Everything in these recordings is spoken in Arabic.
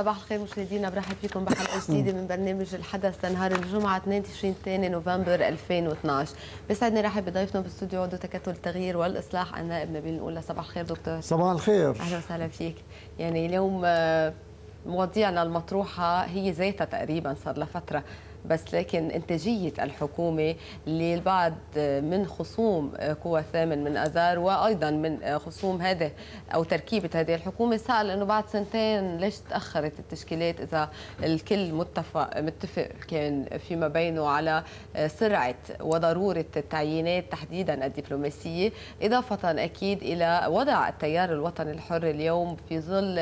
صباح الخير مشاهدينا برحب فيكم بحلقه جديده من برنامج الحدث لنهار الجمعه 2 نوفمبر 2012 بيسعدني رحب بضيفنا بالاستوديو عضو تكتل التغيير والاصلاح النائب نبيل نقول صباح الخير دكتور صباح الخير اهلا وسهلا فيك يعني اليوم آه، مواضيعنا المطروحه هي ذاتها تقريبا صار لها فتره بس لكن إنتاجية الحكومة للبعض من خصوم قوى الثامن من أذار وأيضا من خصوم هذه أو تركيبة هذه الحكومة سأل أنه بعد سنتين ليش تأخرت التشكيلات إذا الكل متفق, متفق كان فيما بينه على سرعة وضرورة التعيينات تحديدا الدبلوماسية إضافة أكيد إلى وضع التيار الوطني الحر اليوم في ظل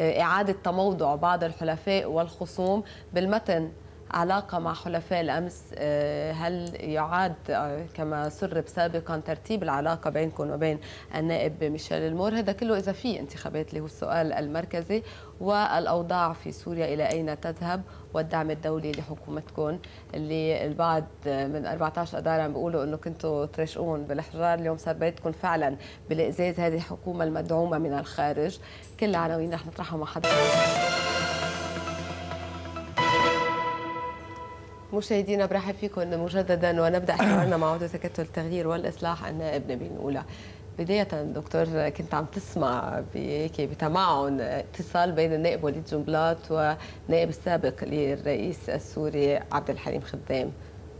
إعادة تموضع بعض الحلفاء والخصوم بالمتن علاقة مع حلفاء الأمس آه، هل يعاد آه، كما سرب سابقا ترتيب العلاقة بينكم وبين النائب ميشيل المور هذا كله إذا في انتخابات اللي هو السؤال المركزي والأوضاع في سوريا إلى أين تذهب والدعم الدولي لحكومتكم اللي البعض آه، من 14 أدارة عم بيقولوا انه كنتوا ترشقون بالحجار اليوم صار بيتكم فعلا بالازاز هذه الحكومه المدعومه من الخارج كل العناوين رح نطرحها مع حضرتك مشاهدينا برحب فيكم مجددا ونبدا حوارنا مع عضو تكتل التغيير والاصلاح النائب نبيل الاولى بداية دكتور كنت عم تسمع بهيك بتمعن اتصال بين النائب وليد جنبلاط والنائب السابق للرئيس السوري عبد الحليم خدام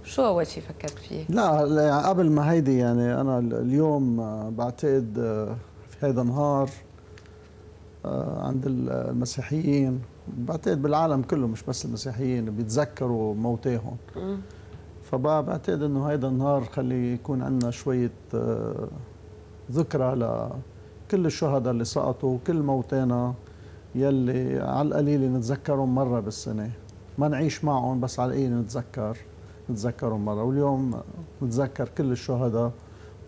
شو اول شيء فكرت فيه؟ لا قبل ما هيدي يعني انا اليوم بعتقد آه، في هذا النهار آه، عند المسيحيين بعتقد بالعالم كله مش بس المسيحيين بيتذكروا موتاهم فبعتقد انه هيدا النهار خلي يكون عندنا شويه آه، ذكرى لكل الشهداء اللي سقطوا وكل موتانا يلي على القليل نتذكرهم مره بالسنه ما نعيش معهم بس على القليل نتذكر نتذكرهم مره واليوم نتذكر كل الشهداء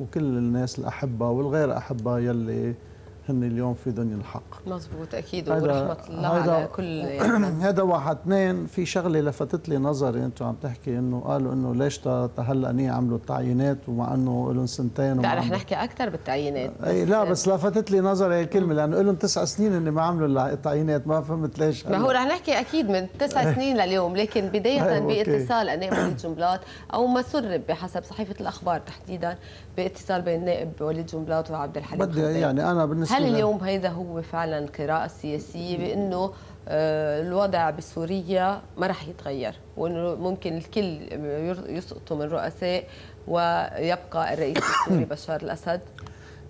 وكل الناس الاحبه والغير احبه يلي هن اليوم في دنيا الحق مزبوط اكيد ورحمه الله على كل يعني. هذا واحد اثنين في شغله لفتت لي نظري انتم عم تحكي انه قالوا انه ليش ني عملوا التعيينات ومع انه لهم سنتين لا رح نحكي اكثر بالتعيينات اي لا بس لفتت لي نظري الكلمه لانه لهم تسع سنين اني ما عملوا التعيينات ما فهمت ليش ما هو رح نحكي اكيد من تسع سنين لليوم لكن بدايه باتصال انا وليد جنبلاط او مسرب بحسب صحيفه الاخبار تحديدا باتصال بين النائب وليد جنبلاط وعبد الحليم بدي خبير. يعني انا بالنسبه هل اليوم هيدا هو فعلا القراءه السياسيه بانه آه، الوضع بسوريا ما راح يتغير وانه ممكن الكل يسقطوا من رؤساء ويبقى الرئيس السوري بشار الاسد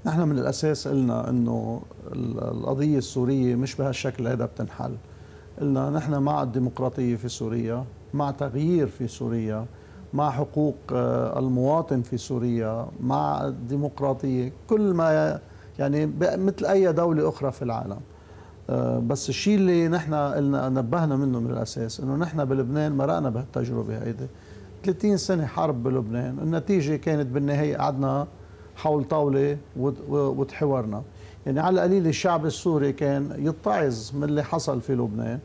نحن من الاساس قلنا انه القضيه السوريه مش بهالشكل هذا بتنحل قلنا نحن مع الديمقراطيه في سوريا مع تغيير في سوريا مع حقوق آه، المواطن في سوريا مع الديمقراطية كل ما يعني مثل أي دولة أخرى في العالم آه، بس الشيء اللي نحن قلنا نبهنا منه من الأساس أنه نحن بلبنان مرقنا بهالتجربة هيدي 30 سنة حرب بلبنان النتيجة كانت بالنهاية قعدنا حول طاولة وتحورنا يعني على القليل الشعب السوري كان يتعظ من اللي حصل في لبنان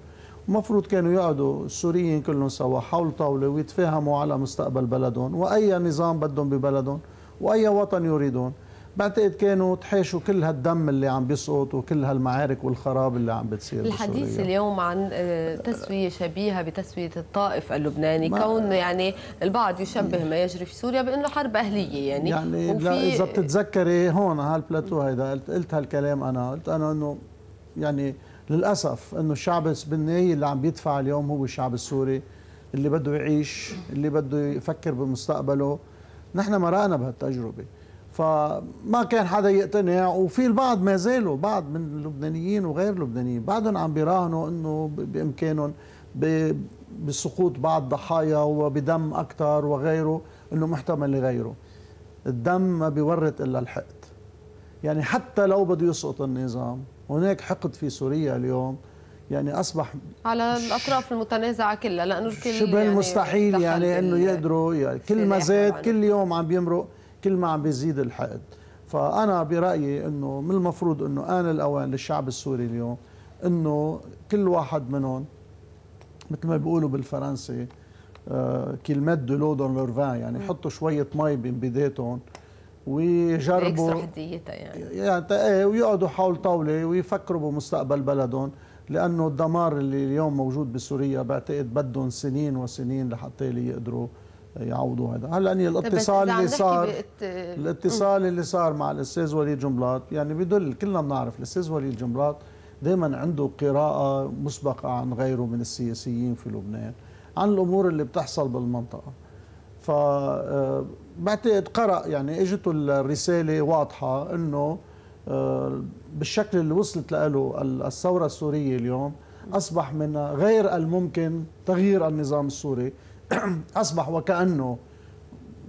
المفروض كانوا يقعدوا السوريين كلهم سوا حول طاوله ويتفاهموا على مستقبل بلدهم واي نظام بدهم ببلدهم واي وطن يريدون بعتقد كانوا تحاشوا كل هالدم اللي عم بيسقط وكل هالمعارك والخراب اللي عم بتصير الحديث بسوريا. اليوم عن آه، تسويه شبيهه بتسويه الطائف اللبناني كون يعني البعض يشبه ما يجري في سوريا بانه حرب اهليه يعني يعني وفي... اذا بتتذكري هون هالبلاتو هيدا قلت هالكلام انا قلت انا انه يعني للأسف أنه الشعب السبني اللي عم بيدفع اليوم هو الشعب السوري اللي بده يعيش اللي بده يفكر بمستقبله نحن مرقنا بهالتجربة فما كان حدا يقتنع وفي البعض ما زالوا بعض من اللبنانيين وغير اللبنانيين بعدهم عم بيراهنوا انه بامكانهم بسقوط بعض ضحايا وبدم اكثر وغيره انه محتمل لغيره الدم ما بيورط الا الحقد يعني حتى لو بده يسقط النظام هناك حقد في سوريا اليوم يعني اصبح على الاطراف المتنازعه كلها لانه الكل شبه يعني مستحيل يعني انه يقدروا يعني كل ما زاد كل يوم عم بيمرق كل ما عم بيزيد الحقد فانا برايي انه من المفروض انه ان الاوان للشعب السوري اليوم انه كل واحد منهم مثل ما بيقولوا بالفرنسي آه، كلمات دو لو دون لورفان يعني حطوا شويه مي بين بدايتهم ويجربوا يعني يعني ايه ويقعدوا حول طاوله ويفكروا بمستقبل بلدهم لانه الدمار اللي اليوم موجود بسوريا بعتقد بدهم سنين وسنين لحتى يقدروا يعوضوا هذا هلا اني يعني طيب، الاتصال اللي صار الاتصال اللي صار مع الاستاذ وليد جملاط يعني بدل كلنا بنعرف الاستاذ وليد جملاط دائما عنده قراءه مسبقه عن غيره من السياسيين في لبنان عن الامور اللي بتحصل بالمنطقه ف آه، بعتقد قرأ يعني اجته الرسالة واضحة انه آه، بالشكل اللي وصلت له الثورة السورية اليوم أصبح من غير الممكن تغيير النظام السوري أصبح وكأنه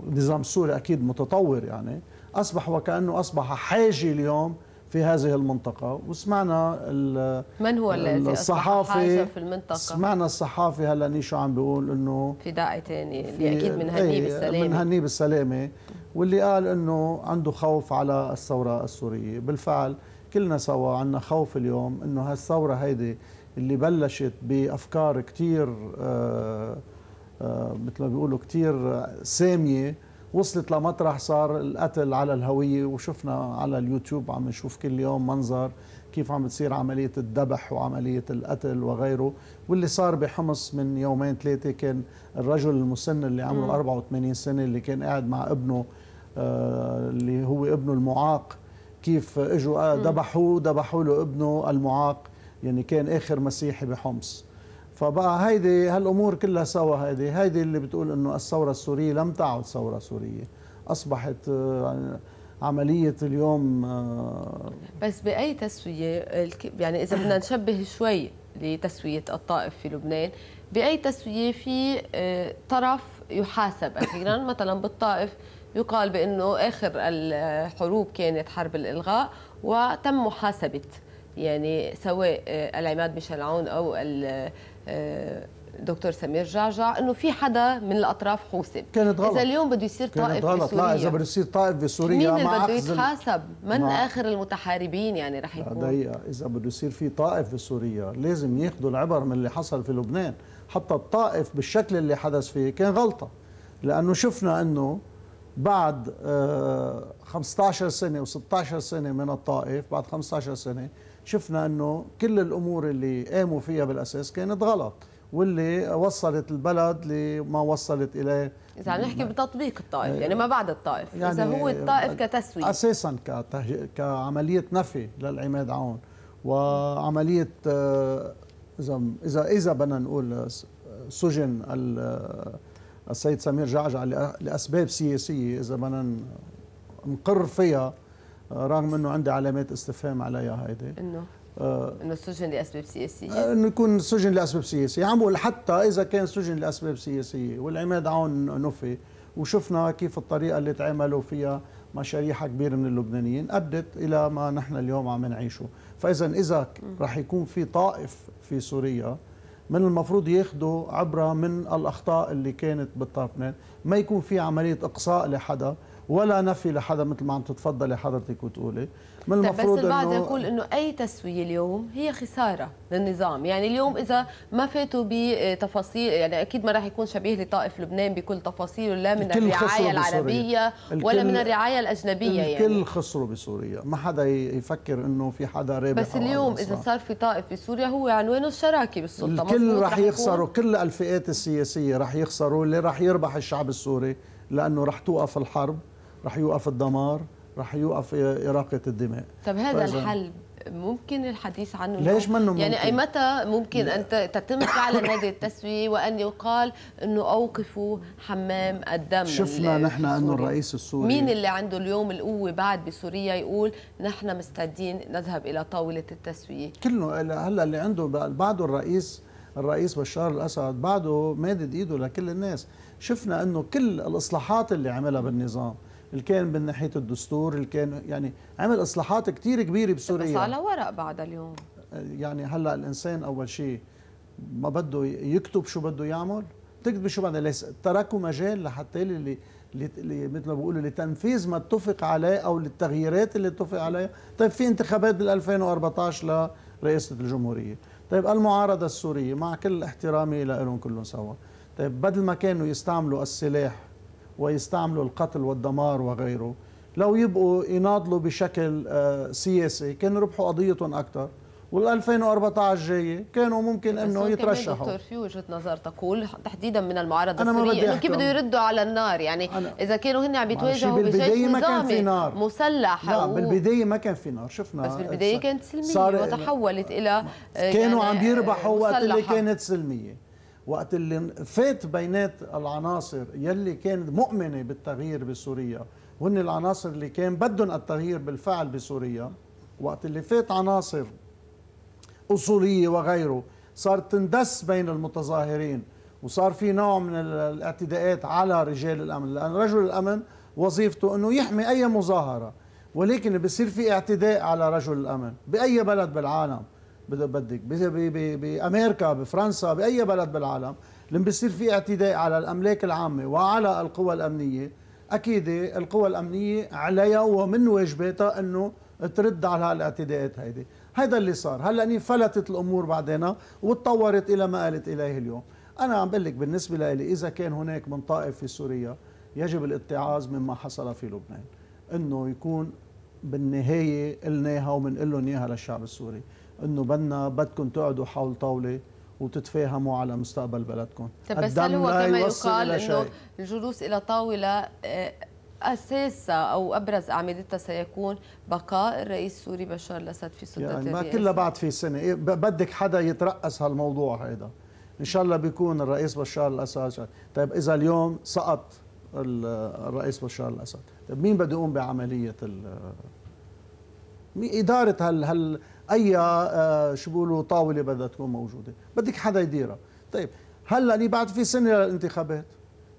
النظام السوري أكيد متطور يعني أصبح وكأنه أصبح حاجة اليوم في هذه المنطقة وسمعنا من هو الذي الصحافي في المنطقة سمعنا الصحافي هلأ شو عم بيقول انه في داعي ثاني يعني اللي اكيد بنهنيه إيه، بالسلامة بنهنيه بالسلامة واللي قال انه عنده خوف على الثورة السورية بالفعل كلنا سوا عندنا خوف اليوم انه هالثورة هيدي اللي بلشت بافكار كثير آه، آه، مثل ما بيقولوا كثير ساميه وصلت لمطرح صار القتل على الهوية وشفنا على اليوتيوب عم نشوف كل يوم منظر كيف عم بتصير عملية الذبح وعملية القتل وغيره واللي صار بحمص من يومين ثلاثة كان الرجل المسن اللي عمره 84 سنة اللي كان قاعد مع ابنه آه، اللي هو ابنه المعاق كيف اجوا آه، ذبحوه ذبحوا له ابنه المعاق يعني كان اخر مسيحي بحمص فبقى هيدي هالامور كلها سوا هيدي هيدي اللي بتقول انه الثوره السوريه لم تعد ثوره سوريه اصبحت يعني عملية اليوم آه، بس بأي تسوية يعني إذا بدنا نشبه شوي لتسوية الطائف في لبنان بأي تسوية في آه، طرف يحاسب أخيرا مثلا بالطائف يقال بأنه آخر الحروب كانت حرب الإلغاء وتم محاسبة يعني سواء آه، العماد ميشيل عون أو آه، دكتور سمير جعجع انه في حدا من الاطراف حوسب كانت غلط اذا اليوم بده يصير طائف غلط. سوريا لا اذا بده يصير طائف بسوريا مين اللي بده يتحاسب؟ من مع... اخر المتحاربين يعني رح يكون؟ دقيقة اذا بده يصير في طائف بسوريا لازم ياخذوا العبر من اللي حصل في لبنان، حتى الطائف بالشكل اللي حدث فيه كان غلطة لأنه شفنا انه بعد 15 آه، سنة و16 سنة من الطائف بعد 15 سنة شفنا أنه كل الأمور اللي قاموا فيها بالأساس كانت غلط واللي وصلت البلد لما وصلت اليه اذا عم نحكي بتطبيق الطائف يعني ما بعد الطائف يعني اذا هو الطائف كتسويه اساسا كعمليه نفي للعماد عون وعمليه آه، اذا اذا اذا بدنا نقول آه، سجن آه، السيد سمير جعجع لاسباب سياسيه اذا بدنا نقر فيها رغم انه عندي علامات استفهام عليها هيدي انه آه، انه آه، سجن لاسباب سياسيه انه يكون سجن لاسباب سياسيه عم بقول حتى اذا كان سجن لاسباب سياسيه والعماد عون نفي وشفنا كيف الطريقه اللي تعاملوا فيها مع شريحه كبيره من اللبنانيين ادت الى ما نحن اليوم عم نعيشه فاذا اذا رح يكون في طائف في سوريا من المفروض ياخذوا عبره من الاخطاء اللي كانت بالطرفين ما يكون في عمليه اقصاء لحدا ولا نفي لحدا مثل ما عم تتفضلي حضرتك وتقولي من طيب، المفروض بس البعض إنه يقول انه اي تسويه اليوم هي خساره للنظام يعني اليوم اذا ما فاتوا بتفاصيل يعني اكيد ما راح يكون شبيه لطائف لبنان بكل تفاصيله لا من الرعايه العربيه ولا من الرعايه الاجنبيه الكل يعني الكل خسروا بسوريا ما حدا يفكر انه في حدا رابح بس اليوم اذا صار في طائف بسوريا هو عنوانه الشراكه بالسلطه الكل راح يخسروا كل الفئات السياسيه راح يخسروا اللي راح يربح الشعب السوري لانه راح توقف الحرب رح يوقف الدمار رح يوقف إراقة الدماء طب هذا الحل ممكن الحديث عنه ليش منه يعني ممكن؟ يعني أي متى ممكن أن تتم فعلا هذه التسوية وأن يقال أنه أوقفوا حمام الدم شفنا نحن أنه الرئيس السوري مين اللي عنده اليوم القوة بعد بسوريا يقول نحن مستعدين نذهب إلى طاولة التسوية كله هلا اللي عنده بعده الرئيس الرئيس بشار الأسد بعده مادد إيده لكل الناس شفنا أنه كل الإصلاحات اللي عملها بالنظام اللي كان من ناحيه الدستور اللي كان يعني عمل اصلاحات كثير كبيره بسوريا بس على ورق بعد اليوم يعني هلا الانسان اول شيء ما بده يكتب شو بده يعمل تكتب شو بدها تركوا مجال لحتى اللي مثل ما بيقولوا لتنفيذ ما اتفق عليه او للتغييرات اللي اتفق عليها، طيب في انتخابات بال 2014 لرئاسه الجمهوريه، طيب المعارضه السوريه مع كل احترامي لهم كلهم سوا، طيب بدل ما كانوا يستعملوا السلاح ويستعملوا القتل والدمار وغيره لو يبقوا يناضلوا بشكل آه، سياسي كانوا ربحوا قضيتهم اكثر وال2014 جاية كانوا ممكن انه يترشحوا دكتور في وجهه نظر تقول تحديدا من المعارضه السوريه انه كيف بده يردوا على النار يعني اذا كانوا هن عم يتواجهوا بالبدايه ما كان في نار مسلحه لا و... بالبدايه ما كان في نار شفنا بس بالبدايه كانت سلميه وتحولت الى آه، كانوا يعني عم يربحوا وقت اللي كانت سلميه وقت اللي فات بينات العناصر يلي كانت مؤمنه بالتغيير بسوريا وهن العناصر اللي كان بدهم التغيير بالفعل بسوريا وقت اللي فات عناصر اصوليه وغيره صارت تندس بين المتظاهرين وصار في نوع من الاعتداءات على رجال الامن لان رجل الامن وظيفته انه يحمي اي مظاهره ولكن بصير في اعتداء على رجل الامن باي بلد بالعالم بدك بامريكا بفرنسا باي بلد بالعالم لما بيصير في اعتداء على الاملاك العامه وعلى القوى الامنيه اكيد القوى الامنيه عليها ومن واجباتها انه ترد على هالاعتداءات هيدي هذا اللي صار هلا انفلتت الامور بعدين وتطورت الى ما قالت اليه اليوم انا عم بقول لك بالنسبه لي اذا كان هناك من طائف في سوريا يجب الاتعاظ مما حصل في لبنان انه يكون بالنهايه قلناها وبنقول لهم اياها للشعب السوري انه بدنا بدكم تقعدوا حول طاوله وتتفاهموا على مستقبل بلدكم طب بس هل هو كما يقال انه الجلوس الى طاوله آه، اساسها او ابرز اعمدتها سيكون بقاء الرئيس السوري بشار الاسد في سلطه يعني ما كلها بعد في سنه إيه، بدك حدا يترأس هالموضوع هذا ان شاء الله بيكون الرئيس بشار الاسد طيب اذا اليوم سقط الرئيس بشار الاسد طيب مين بده يقوم بعمليه ال إدارة هال هال اي آه، شو بيقولوا طاوله بدها تكون موجوده بدك حدا يديرها طيب هلا اللي بعد في سنه للانتخابات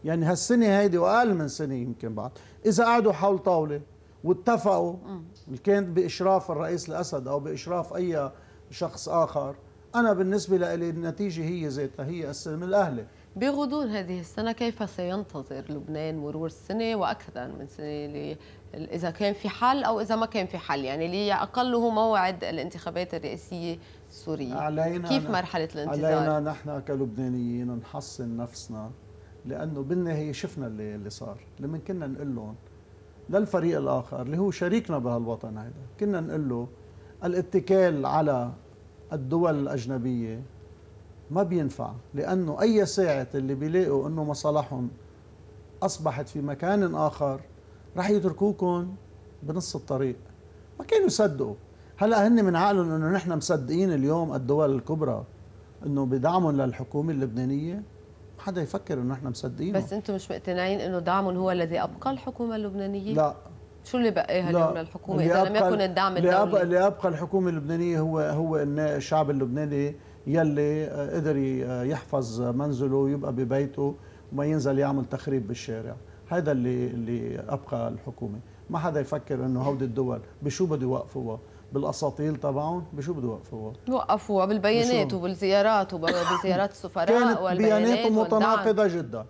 يعني هالسنه هيدي واقل من سنه يمكن بعد اذا قعدوا حول طاوله واتفقوا اللي كان باشراف الرئيس الاسد او باشراف اي شخص اخر انا بالنسبه لي النتيجه هي ذاتها هي السلم الاهلي بغضون هذه السنة كيف سينتظر لبنان مرور السنة وأكثر من سنة اذا كان في حل او اذا ما كان في حل يعني اللي اقله موعد الانتخابات الرئاسيه السوريه علينا كيف مرحله الانتظار علينا نحن كلبنانيين نحصن نفسنا لانه بالنهايه شفنا اللي اللي صار لما كنا نقول لهم للفريق الاخر اللي هو شريكنا بهالوطن هذا كنا نقول له الاتكال على الدول الاجنبيه ما بينفع لانه اي ساعه اللي بيلاقوا انه مصالحهم اصبحت في مكان اخر رح يتركوكم بنص الطريق ما كانوا يصدقوا هلا هن من عقلهم انه نحن مصدقين اليوم الدول الكبرى انه بدعمهم للحكومه اللبنانيه ما حدا يفكر انه نحن مصدقينه بس انتم مش مقتنعين انه دعمهم هو الذي ابقى الحكومه اللبنانيه؟ لا شو اللي بقاها اليوم للحكومه اذا لم يكن الدعم الدولي؟ اللي ابقى اللي ابقى الحكومه اللبنانيه هو هو الشعب اللبناني يلي قدر يحفظ منزله ويبقى ببيته وما ينزل يعمل تخريب بالشارع هذا اللي اللي ابقى الحكومه ما حدا يفكر انه هودي الدول بشو بده يوقفوها بالاساطيل تبعهم بشو بده يوقفوها وقفوها بالبيانات وبالزيارات وبزيارات السفراء والبيانات بياناتهم متناقضه جدا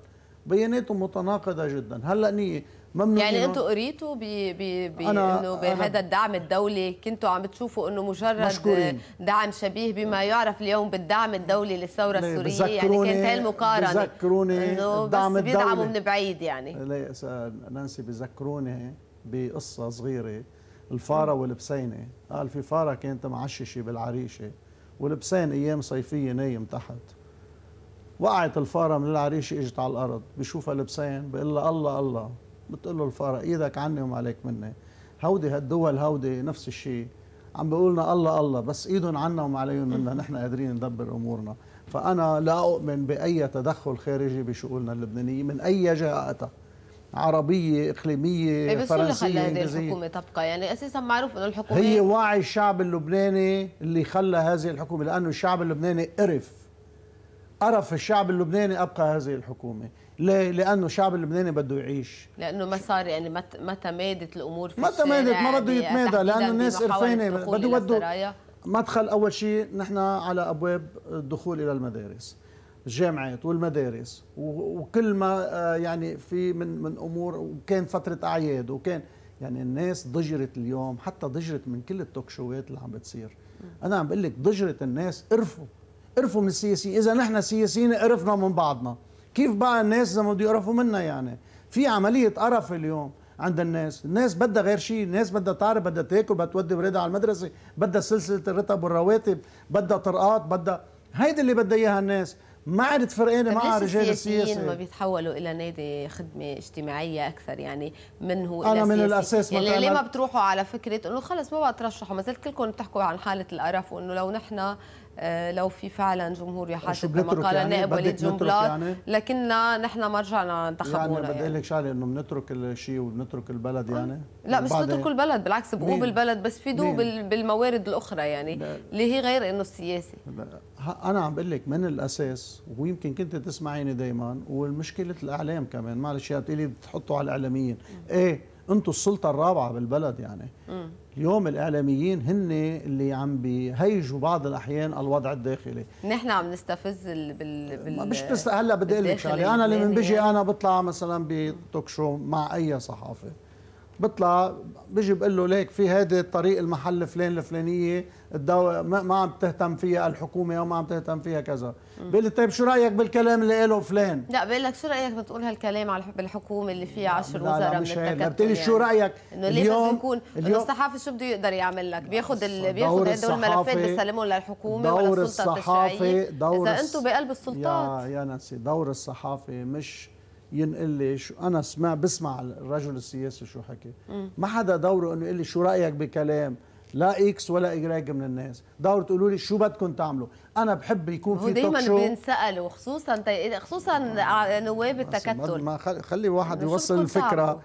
بياناتهم متناقضه جدا هلا نيه ممنوع يعني انتوا قريتوا ب ب بي انه بهذا الدعم الدولي كنتوا عم تشوفوا انه مجرد مشكورين. دعم شبيه بما يعرف اليوم بالدعم الدولي للثوره السوريه يعني كانت هي المقارنه بذكروني انه الدعم بس بيدعموا من بعيد يعني نانسي بذكروني بقصه صغيره الفاره والبسينه قال في فاره كانت معششه بالعريشه والبسين ايام صيفيه نايم تحت وقعت الفاره من العريشه اجت على الارض بشوفها البسين بيقول لها الله الله بتقول له الفارق ايدك عني وما عليك مني هودي هالدول هودي نفس الشيء عم بيقولنا الله الله بس ايدهم عنا وما عليهم منا نحن قادرين ندبر امورنا فانا لا اؤمن باي تدخل خارجي بشؤوننا اللبنانيه من اي جهه اتى عربية إقليمية إيه، بس فرنسية اللي خلى هذه الحكومة تبقى يعني أساسا معروف أنه الحكومة هي وعي الشعب اللبناني اللي خلى هذه الحكومة لأنه الشعب اللبناني قرف قرف الشعب اللبناني أبقى هذه الحكومة ليه؟ لانه الشعب اللبناني بده يعيش لانه ما صار يعني ما تمادت الامور في ما تمادت ما بده يتمادى لانه الناس قرفانه بده يودوا مدخل اول شيء نحن على ابواب الدخول الى المدارس الجامعات والمدارس وكل ما آه، يعني في من من امور وكان فتره اعياد وكان يعني الناس ضجرت اليوم حتى ضجرت من كل التوك شوات اللي عم بتصير انا عم بقول لك ضجرت الناس قرفوا قرفوا من السياسيين اذا نحن سياسيين قرفنا من بعضنا كيف بقى الناس اذا بده يقرفوا منا يعني في عمليه قرف اليوم عند الناس الناس بدها غير شيء الناس بدها تعرف بدها تاكل بدها تودي اولادها على المدرسه بدها سلسله الرتب والرواتب بدها طرقات بدها هيدي اللي بدها اياها الناس ما عادت فرقانه مع رجال السياسه ما بيتحولوا الى نادي خدمه اجتماعيه اكثر يعني من هو انا من الاساس يعني ليه ما بتروحوا على فكره انه خلص ما بقى ترشحوا ما زلت كلكم بتحكوا عن حاله القرف وانه لو نحن آه، لو في فعلا جمهور يحاسب كما قال يعني النائب وليد جنبلاط يعني؟ لكننا نحن ما رجعنا انتخبونا يعني, يعني. بدي اقول لك شغله انه بنترك الشيء وبنترك البلد آه. يعني لا مش نترك البلد بالعكس بقوا بالبلد بس فيدوا بالموارد الاخرى يعني اللي هي غير انه السياسه انا عم بقول لك من الاساس ويمكن كنت تسمعيني دائما والمشكله الاعلام كمان معلش يا بتقولي بتحطوا على الاعلاميين ايه انتم السلطه الرابعه بالبلد يعني اليوم الاعلاميين هن اللي عم بيهيجوا بعض الاحيان الوضع الداخلي نحن عم نستفز بال, بال... مش بس هلا بدي اقول لك انا اللي من بيجي انا بطلع مثلا بتوك شو مع اي صحافه بطلع بيجي بقول له ليك في هذه الطريق المحل فلان الفلانيه الدو... ما عم تهتم فيها الحكومه او ما عم تهتم فيها كذا بقول لي طيب شو رايك بالكلام اللي قاله فلان لا بقول لك شو رايك بتقول هالكلام على بالحكومه اللي فيها 10 وزراء من التكتل بتقول لي يعني. شو رايك انه ليه اليوم يكون اليوم الصحافي شو بده يقدر يعمل لك بياخذ ال... بياخذ هدول الملفات بيسلمهم للحكومه ولا السلطه التشريعيه دور اذا انتم بقلب السلطات يا يا ناسي دور الصحافه مش ينقل لي شو انا سمع بسمع الرجل السياسي شو حكي ما حدا دوره انه يقول لي شو رايك بكلام لا اكس ولا اجراج من الناس دور تقولوا لي شو بدكم تعملوا انا بحب يكون في توك شو دايما بينسالوا خصوصا خصوصا آه. نواب التكتل ما خلي واحد يوصل الفكره صعبه.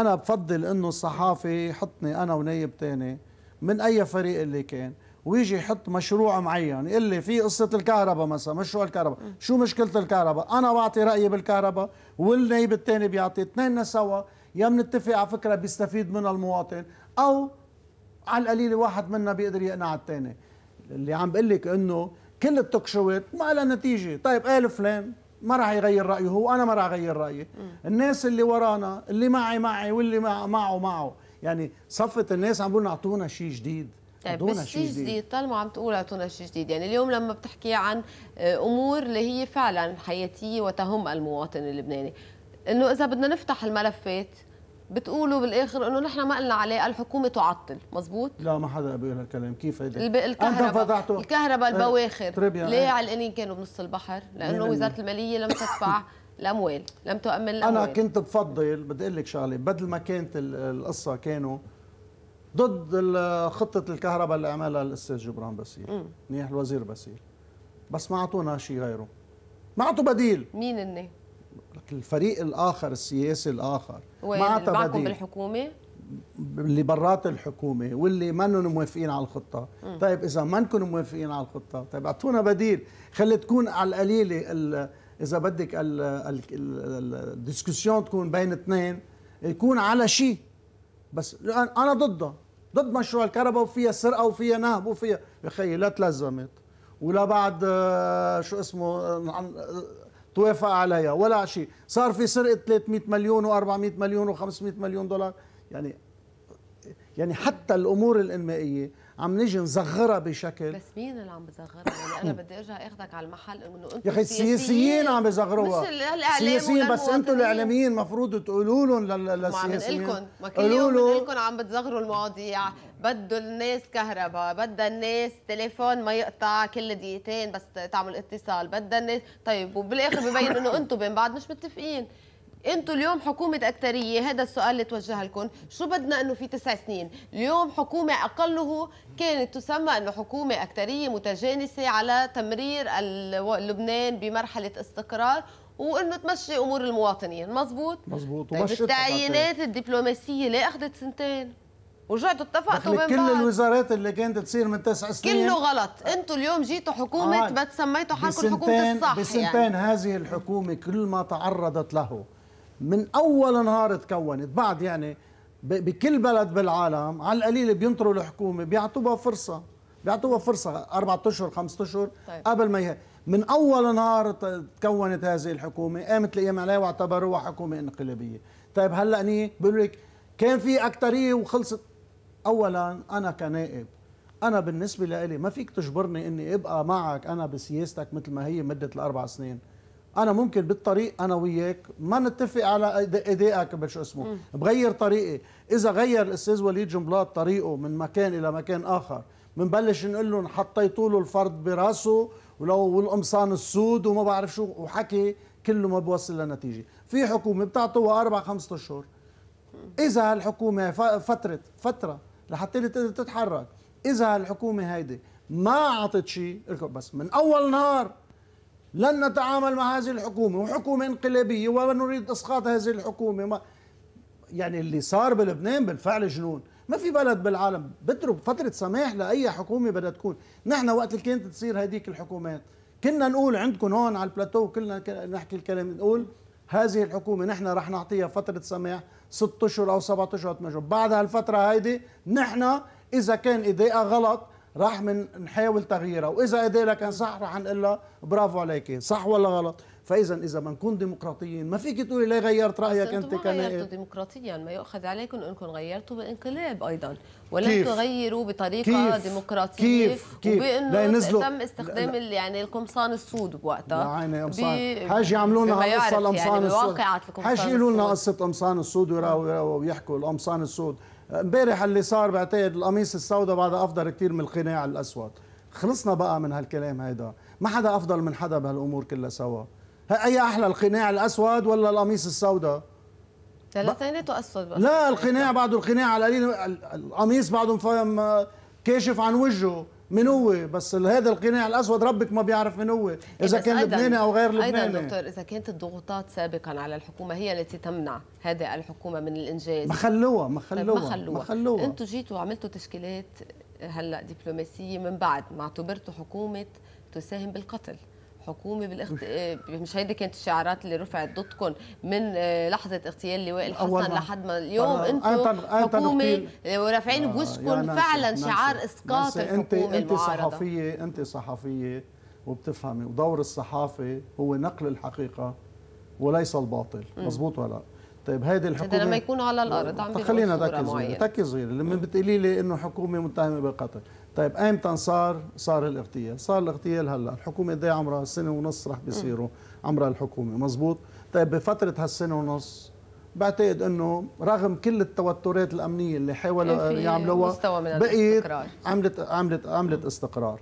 انا بفضل انه الصحافي يحطني انا ونايب تاني من اي فريق اللي كان ويجي يحط مشروع معين يقول لي في قصه الكهرباء مثلا مشروع الكهرباء شو مشكله الكهرباء انا بعطي رايي بالكهرباء والنايب الثاني بيعطي اثنين سوا يا بنتفق على فكره بيستفيد منها المواطن او على القليله واحد منا بيقدر يقنع الثاني اللي عم بقول لك انه كل التوك شوات ما لها نتيجه طيب قال إيه فلان ما راح يغير رايه هو انا ما راح اغير رايي الناس اللي ورانا اللي معي معي واللي معه معه يعني صفه الناس عم بيقولوا اعطونا شيء جديد طيب بس شيء جديد طالما عم تقول اعطونا شيء جديد يعني اليوم لما بتحكي عن آه، امور اللي هي فعلا حياتيه وتهم المواطن اللبناني انه اذا بدنا نفتح الملفات بتقولوا بالاخر انه نحن ما قلنا عليه الحكومه تعطل مزبوط لا ما حدا بيقول هالكلام كيف هيدا الكهرباء الكهرباء آه، البواخر طيب يعني ليه علقانين كانوا بنص البحر لانه وزاره الماليه لم تدفع الاموال لم تؤمن الاموال انا كنت بفضل بدي اقول لك شغله بدل ما كانت القصه كانوا ضد خطه الكهرباء اللي عملها الاستاذ جبران باسيل منيح الوزير باسيل بس ما اعطونا شيء غيره ما اعطوا بديل مين اني الفريق الاخر السياسي الاخر ما اعطى بديل بالحكومه اللي برات الحكومه واللي منهم موافقين على الخطه مم. طيب اذا منكم موافقين على الخطه طيب اعطونا بديل خلي تكون على القليله اذا بدك الدiscussion تكون بين اثنين يكون على شيء بس انا ضدها ضد مشروع الكهرباء وفيها سرقه وفيها نهب وفيها يا اخي لا تلزمت ولا بعد آه، شو اسمه آه، آه، توافق عليها ولا شيء صار في سرقه 300 مليون و400 مليون و500 مليون دولار يعني يعني حتى الامور الانمائيه عم نجي نصغرها بشكل بس مين اللي عم بصغرها؟ يعني انا بدي ارجع اخذك على المحل انه انتم يا اخي السياسيين عم بصغروها مش السياسيين بس انتم الاعلاميين المفروض تقولوا لهم للسياسيين ما عم لكم ما كل يوم لكم عم بتصغروا المواضيع بده الناس كهرباء بدها الناس تليفون ما يقطع كل دقيقتين بس تعمل اتصال بدها الناس طيب وبالاخر ببين انه انتم بين بعض مش متفقين انتم اليوم حكومه اكثريه هذا السؤال اللي توجه لكم شو بدنا انه في تسع سنين اليوم حكومه اقله كانت تسمى انه حكومه اكثريه متجانسه على تمرير لبنان بمرحله استقرار وانه تمشي امور المواطنين مزبوط مزبوط طيب التعيينات الدبلوماسيه ليه اخذت سنتين ورجعتوا اتفقتوا بين كل بعض. الوزارات اللي كانت تصير من تسع سنين كله غلط انتوا اليوم جيتوا حكومه آه. بتسميتوا حالكم حكومه الصح يعني. بسنتين يعني. هذه الحكومه كل ما تعرضت له من اول نهار تكونت بعد يعني بكل بلد بالعالم على القليل بينطروا الحكومه بيعطوها فرصه بيعطوها فرصه اربع اشهر خمس اشهر طيب. قبل ما يه... من اول نهار تكونت هذه الحكومه قامت الايام عليها واعتبروها حكومه انقلابيه طيب هلا ني بقول لك كان في اكثريه وخلصت اولا انا كنائب انا بالنسبه لي ما فيك تجبرني اني ابقى معك انا بسياستك مثل ما هي مده الاربع سنين انا ممكن بالطريق انا وياك ما نتفق على ايديك بشو اسمه بغير طريقي اذا غير الاستاذ وليد جنبلاط طريقه من مكان الى مكان اخر بنبلش نقول لهم حطيتوا له الفرد براسه ولو والقمصان السود وما بعرف شو وحكي كله ما بوصل لنتيجه في حكومه بتعطوها اربع خمسة اشهر اذا هالحكومه فتره فتره لحتى تقدر تتحرك اذا هالحكومه هيدي ما اعطت شيء بس من اول نهار لن نتعامل مع هذه الحكومة وحكومة انقلابية ونريد إسقاط هذه الحكومة ما يعني اللي صار بلبنان بالفعل جنون ما في بلد بالعالم بترك فترة سماح لأي حكومة بدها تكون نحن وقت اللي كانت تصير هذيك الحكومات كنا نقول عندكم هون على البلاتو كلنا نحكي الكلام نقول هذه الحكومة نحن رح نعطيها فترة سماح ست أشهر أو سبعة أشهر بعد هالفترة هيدي نحن إذا كان إضاءة غلط راح من نحاول تغييرها واذا قدرنا كان صح راح نقول لها برافو عليكي صح ولا غلط فاذا اذا ما نكون ديمقراطيين ما فيك تقولي ليه غيرت رايك انت كمان كنائب غيرتوا ديمقراطيا ما يؤخذ عليكم انكم غيرتوا بانقلاب ايضا ولم كيف؟ تغيروا بطريقه كيف؟ ديمقراطيه كيف؟ كيف؟ وبانه تم استخدام لا لا. يعني القمصان السود بوقتها عيني قمصان حاج يعملوا لنا قصه يعني القمصان السود حاج يقولوا لنا قصه قمصان السود ويحكوا القمصان السود امبارح اللي صار بعتقد القميص السوداء بعد افضل كثير من القناع الاسود خلصنا بقى من هالكلام هيدا ما حدا افضل من حدا بهالامور كلها سوا اي احلى القناع الاسود ولا القميص السوداء ثلاثيناته اسود لا القناع بعده القناع على القميص بعده آه، كاشف عن وجهه من هو بس هذا القناع الاسود ربك ما بيعرف من هو إيه، اذا كان لبناني او غير لبناني ايضا دكتور اذا كانت الضغوطات سابقا على الحكومه هي التي تمنع هذه الحكومه من الانجاز ما خلوها ما طيب، خلوها ما خلوها, خلوها. انتم جيتوا وعملتوا تشكيلات هلا دبلوماسيه من بعد ما اعتبرتوا حكومه تساهم بالقتل حكومي بالاخت... آه، مش هيدي كانت الشعارات اللي رفعت ضدكم من آه، لحظه اغتيال لواء الحسن لحد ما اليوم انتم حكومه آه، ورافعين بوشكم يعني فعلا نانسي. شعار اسقاط الحكومه انت انت صحفيه انت صحفيه وبتفهمي ودور الصحافه هو نقل الحقيقه وليس الباطل مزبوط ولا طيب هيدي الحكومه لما يكونوا على الارض عم خلينا ركز تكي صغيره لما بتقولي لي انه حكومه متهمه بالقتل طيب ايمتى صار صار الاغتيال صار الاغتيال هلا الحكومه قد إيه عمرها سنه ونص رح بيصيروا عمرها الحكومه مزبوط طيب بفتره هالسنه ونص بعتقد انه رغم كل التوترات الامنيه اللي حاولوا يعملوها بقيت عملت عملت عملت استقرار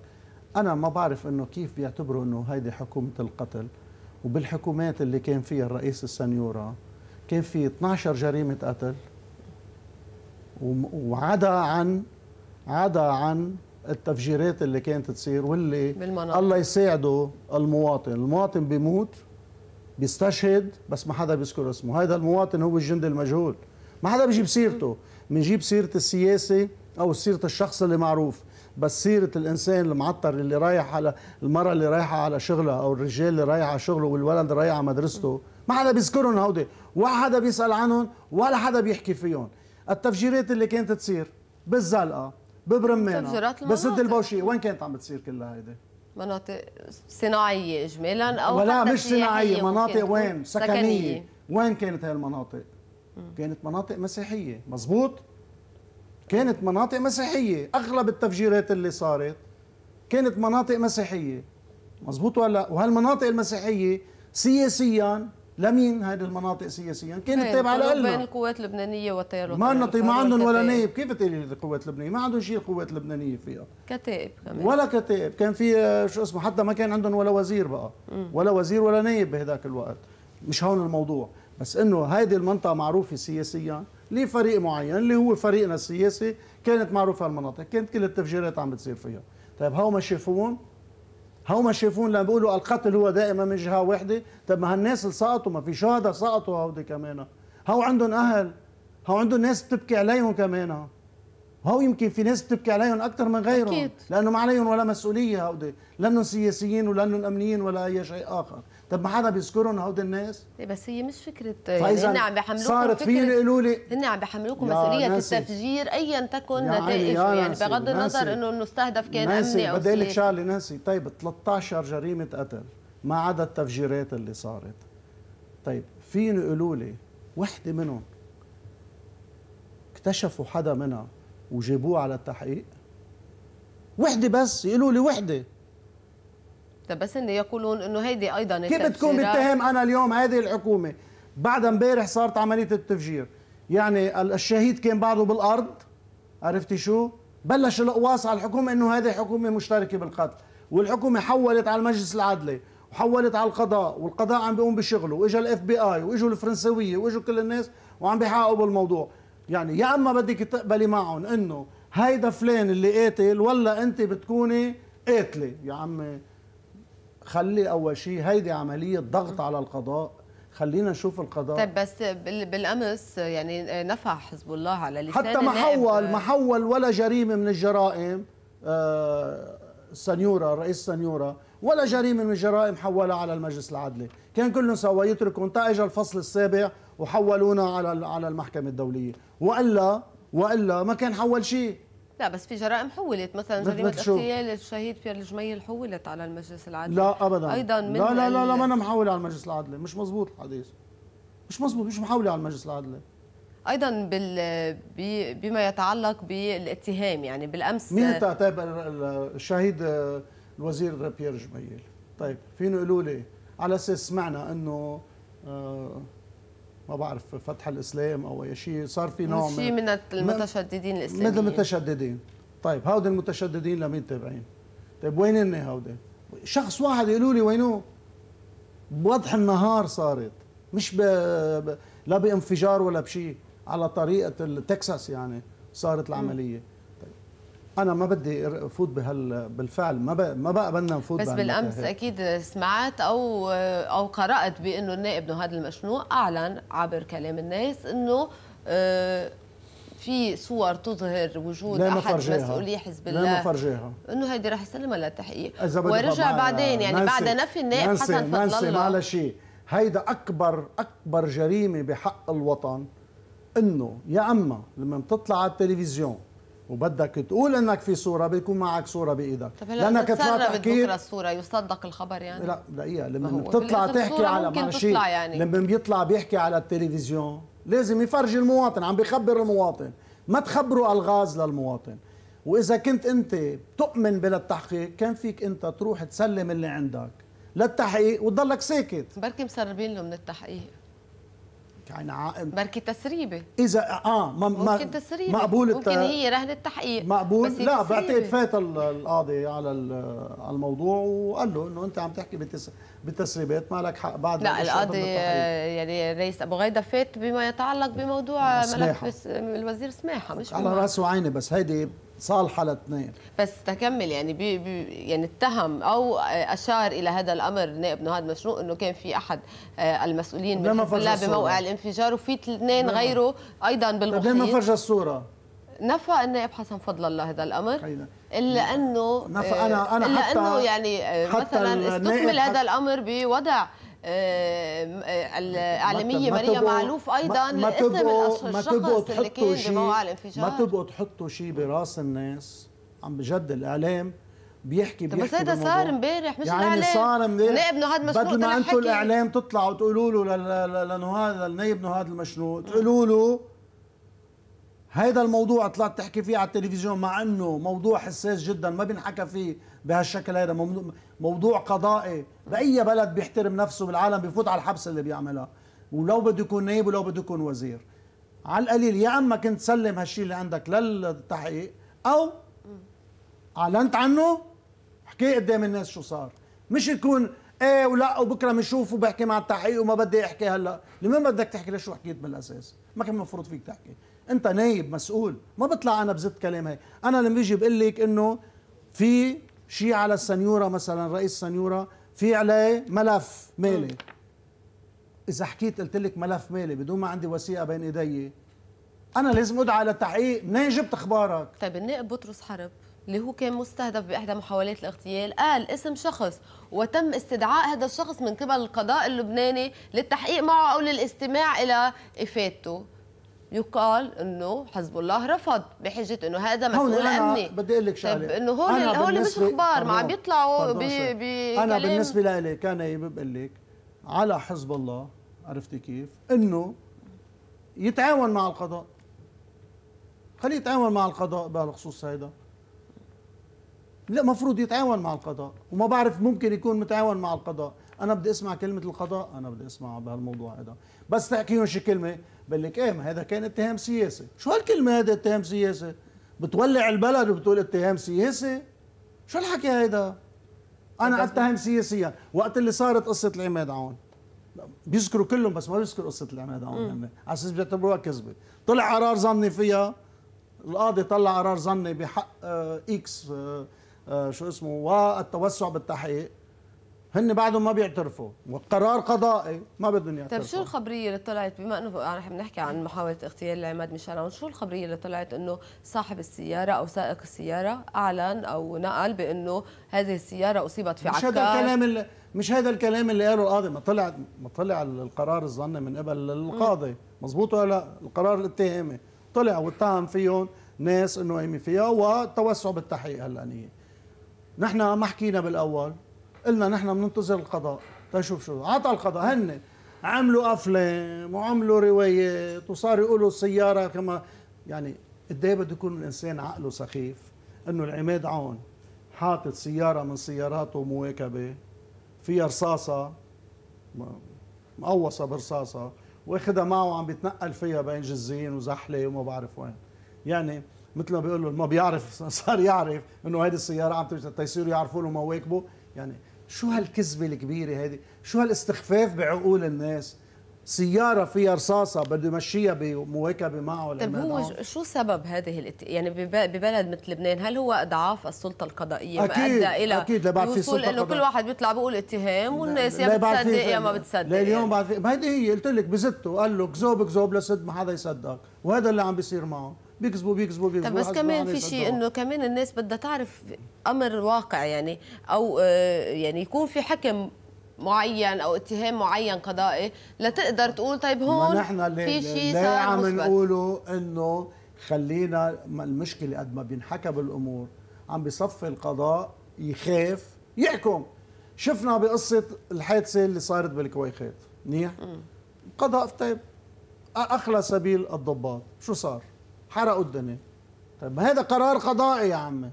انا ما بعرف انه كيف بيعتبروا انه هيدي حكومه القتل وبالحكومات اللي كان فيها الرئيس السنيورا كان في 12 جريمه قتل وعدا عن عدا عن التفجيرات اللي كانت تصير واللي بالمناطق. الله يساعده المواطن المواطن بيموت بيستشهد بس ما حدا بيذكر اسمه هذا المواطن هو الجندي المجهول ما حدا بيجيب سيرته بنجيب سيرة السياسي أو سيرة الشخص اللي معروف بس سيرة الإنسان المعطر اللي رايح على المرأة اللي رايحة على شغلها أو الرجال اللي رايح على شغله والولد اللي رايح على مدرسته ما حدا بيذكرهم هودي ولا حدا بيسأل عنهم ولا حدا بيحكي فيهم التفجيرات اللي كانت تصير بالزلقة ببرمانه طيب بسد البوشي البوشيه وين كانت عم بتصير كلها هيدي؟ مناطق صناعيه اجمالا او ولا مش صناعيه مناطق وين؟ سكنية. سكنيه وين كانت هاي المناطق؟ كانت مناطق مسيحيه مزبوط كانت مناطق مسيحيه اغلب التفجيرات اللي صارت كانت مناطق مسيحيه مزبوط ولا وهالمناطق المسيحيه سياسيا لمين هذه المناطق سياسيا كانت إيه، تابعه لنا بين القوات اللبنانيه والتيار ما ما عندهم ولا نائب كيف تقولي القوات اللبنانيه ما عندهم شيء القوات اللبنانيه فيها كتائب كمان ولا كتائب كان في آه، شو اسمه حتى ما كان عندهم ولا وزير بقى ولا وزير ولا نائب بهذاك الوقت مش هون الموضوع بس انه هذه المنطقه معروفه سياسيا لفريق معين اللي هو فريقنا السياسي كانت معروفه المناطق كانت كل التفجيرات عم بتصير فيها طيب هو ما شافوهم هم شايفون لما بيقولوا القتل هو دائما من جهه واحده طب ما هالناس اللي سقطوا ما في شهداء سقطوا هودي كمان هو عندهم اهل هو عندهم ناس بتبكي عليهم كمان هو يمكن في ناس بتبكي عليهم اكثر من غيرهم أكيد. لانه ما عليهم ولا مسؤوليه هودي لانهم سياسيين ولانهم امنيين ولا اي شيء اخر طب ما حدا بيذكرهم هود الناس إيه، بس هي مش فكره هن عم بيحملوكم صارت فيني يقولوا لي هن عم بيحملوكم مسؤوليه ناسي. التفجير ايا تكن نتائجه يعني, يعني بغض النظر انه المستهدف كان ناسي. امني او بدي اقول لك شغله ناسي طيب 13 جريمه قتل ما عدا التفجيرات اللي صارت طيب فين يقولوا لي وحده منهم اكتشفوا حدا منها وجابوه على التحقيق وحده بس يقولوا لي وحده طب بس ان يقولون انه هيدي ايضا كيف بتكون بتهم انا اليوم هذه الحكومه بعد امبارح صارت عمليه التفجير يعني الشهيد كان بعده بالارض عرفتي شو بلش الاقواس على الحكومه انه هذه حكومه مشتركه بالقتل والحكومه حولت على المجلس العدلي وحولت على القضاء والقضاء عم بيقوم بشغله واجا الاف بي اي واجوا الفرنسويه واجوا كل الناس وعم بيحققوا بالموضوع يعني يا اما بدك تقبلي معهم انه هيدا فلان اللي قاتل ولا انت بتكوني قاتله يا عمي خلي اول شيء هيدي عمليه ضغط على القضاء خلينا نشوف القضاء طيب بس بالامس يعني نفع حزب الله على لسان حتى ما حول ما حول ولا جريمه من الجرائم السنيورة آه، رئيس السنيورة ولا جريمه من الجرائم حولها على المجلس العدلي كان كلهم سوا يتركوا نتائج الفصل السابع وحولونا على على المحكمه الدوليه والا والا ما كان حول شيء لا بس في جرائم حولت مثلا جريمه اغتيال الشهيد بيير الجميل حولت على المجلس العدلي لا ابدا ايضا من لا لا لا, لا ما انا محوله على المجلس العدلي مش مزبوط الحديث مش مزبوط مش محوله على المجلس العدلي ايضا بال بما يتعلق بالاتهام يعني بالامس مين طيب الشهيد آه، الوزير بيير جميل طيب فين يقولوا لي على اساس سمعنا انه آه ما بعرف فتح الاسلام او اي شيء صار في نوع من شيء من المتشددين الاسلاميين من المتشددين طيب هودي المتشددين لمين تابعين؟ طيب وين هن هودي؟ شخص واحد يقولوا لي وينو؟ بوضح النهار صارت مش ب... ب... لا بانفجار ولا بشيء على طريقه تكساس يعني صارت العمليه م. انا ما بدي افوت بهال بالفعل ما بقى ما بقى بدنا نفوت بس بالامس اكيد سمعت او او قرات بانه النائب نهاد المشنوق اعلن عبر كلام الناس انه آه، في صور تظهر وجود احد مسؤولي حزب الله لا مفرجيها انه هيدي رح يسلمها للتحقيق ورجع بعدين يعني نانسي بعد نفي النائب نانسي حسن فضل نانسي الله على شيء هيدا اكبر اكبر جريمه بحق الوطن انه يا اما لما بتطلع على التلفزيون وبدك تقول انك في صوره بيكون معك صوره بايدك طب لانك تطلع تحكي بكره الصوره يصدق الخبر يعني لا دقيقه لما بتطلع تحكي على شيء يعني. لما بيطلع بيحكي على التلفزيون لازم يفرجي المواطن عم بيخبر المواطن ما تخبروا الغاز للمواطن واذا كنت انت تؤمن بالتحقيق كان فيك انت تروح تسلم اللي عندك للتحقيق وتضلك ساكت بركي مسربين له من التحقيق يعني عائم بركي تسريبه اذا اه ما ممكن تسريبه مقبول ممكن هي رهن التحقيق مقبول لا بعتقد فات القاضي على على الموضوع وقال له انه انت عم تحكي بتس... بالتسريبات ما لك حق بعد لا القاضي يعني رئيس ابو غيدا فات بما يتعلق بموضوع سماحة. ملف الوزير سماحه مش على راسه وعيني بس هيدي صالحه لاثنين بس تكمل يعني بي بي يعني اتهم او اشار الى هذا الامر نائب نهاد مشروع انه كان في احد آه، المسؤولين من الله بموقع الانفجار وفي اثنين غيره ايضا بالمخيط لما فرج الصوره نفى النائب حسن فضل الله هذا الامر حينا. الا انه نفى انا انا إلا حتى انه يعني حتى مثلا استكمل هذا الامر بوضع آه، آه، الاعلاميه مريم معلوف ايضا ما تبقوا ما تبقوا تحطوا شيء ما تبقوا تحطوا شيء براس الناس عم بجد الاعلام بيحكي بيحكي بس هيدا صار امبارح مش يعني الاعلام صار امبارح نائب نهاد مشنوق بدل ما انتم الاعلام تطلعوا تقولوا له لنهاد للنائب نهاد المشروع تقولوا له هيدا الموضوع طلعت تحكي فيه على التلفزيون مع انه موضوع حساس جدا ما بينحكى فيه بهالشكل هيدا موضوع قضائي باي بلد بيحترم نفسه بالعالم بفوت على الحبس اللي بيعملها ولو بده يكون نايب ولو بده يكون وزير على القليل يا اما كنت سلم هالشيء اللي عندك للتحقيق او اعلنت عنه احكي قدام الناس شو صار مش يكون ايه ولا وبكره بنشوف وبحكي مع التحقيق وما بدي احكي هلا لمين بدك تحكي لشو حكيت بالاساس ما كان المفروض فيك تحكي انت نايب مسؤول ما بطلع انا بزت كلام هاي انا لما بيجي بقول لك انه في شيء على السنيوره مثلا رئيس السنيوره في عليه ملف مالي اذا حكيت قلت لك ملف مالي بدون ما عندي وثيقه بين ايدي انا لازم ادعى للتحقيق منين جبت اخبارك طيب النائب بطرس حرب اللي هو كان مستهدف باحدى محاولات الاغتيال قال اسم شخص وتم استدعاء هذا الشخص من قبل القضاء اللبناني للتحقيق معه او للاستماع الى افادته يقال انه حزب الله رفض بحجه انه هذا مسؤول امني بدي اقول لك شغله طيب انه هول هول مش اخبار ما عم بي ب انا بالنسبه لي كان بقول لك على حزب الله عرفتي كيف انه يتعاون مع القضاء خليه يتعاون مع القضاء بهالخصوص هيدا لا مفروض يتعاون مع القضاء وما بعرف ممكن يكون متعاون مع القضاء انا بدي اسمع كلمه القضاء انا بدي اسمع بهالموضوع هذا بس تحكيهم شي كلمه بقول لك ايه ما هذا كان اتهام سياسي شو هالكلمه هذا اتهام سياسي بتولع البلد وبتقول اتهام سياسي شو الحكي هيدا انا اتهم سياسيا وقت اللي صارت قصه العماد عون بيذكروا كلهم بس ما بيذكروا قصه العماد عون على اساس بيعتبروها كذبه طلع قرار ظني فيها القاضي طلع قرار ظني بحق اكس آه، آه، آه، شو اسمه والتوسع بالتحقيق هن بعدهم ما بيعترفوا والقرار قضائي ما بدهم يعترفوا طيب شو الخبريه اللي طلعت بما انه نحن بنحكي عن محاوله اغتيال العماد مشارون شو الخبريه اللي طلعت انه صاحب السياره او سائق السياره اعلن او نقل بانه هذه السياره اصيبت في عكاظ مش هذا الكلام اللي مش هذا الكلام اللي قاله القاضي ما طلع ما طلع القرار الظني من قبل القاضي مزبوط ولا لا القرار الاتهامي طلع واتهم فيهم ناس انه قايمين فيها وتوسع بالتحقيق هلا نحن ما حكينا بالاول قلنا نحن بننتظر القضاء تشوف شو عطى القضاء هن عملوا افلام وعملوا روايات وصار يقولوا السياره كما يعني قد ايه بده يكون الانسان عقله سخيف انه العماد عون حاطط سياره من سياراته مواكبه فيها رصاصه مقوصه برصاصه واخدها معه وعم بيتنقل فيها بين جزين وزحله وما بعرف وين يعني مثل ما بيقولوا ما بيعرف صار يعرف انه هيدي السياره عم تيصيروا طيب يعرفوا له مواكبه يعني شو هالكذبة الكبيرة هذه شو هالاستخفاف بعقول الناس سيارة فيها رصاصة بده يمشيها بمواكبة معه طيب هو شو سبب هذه الات... يعني ببلد مثل لبنان هل هو اضعاف السلطة القضائية أكيد أدى إلى أكيد لا وصول إنه كل واحد بيطلع بيقول اتهام والناس يا بتصدق يا ما بتصدق لا اليوم ما هيدي هي قلت لك بزته قال له كذوب كذوب لسد ما حدا يصدق وهذا اللي عم بيصير معه بيكذبوا بيكذبوا بيكذبوا طيب بس كمان في شيء انه كمان الناس بدها تعرف امر واقع يعني او آه، يعني يكون في حكم معين او اتهام معين قضائي لتقدر تقول طيب هون نحن في شيء صار عم نقوله انه خلينا المشكله قد ما بينحكى بالامور عم بصفي القضاء يخاف يحكم شفنا بقصه الحادثه اللي صارت بالكويخات منيح قضاء طيب اخلى سبيل الضباط شو صار حرقوا الدنيا طيب هذا قرار قضائي يا عمي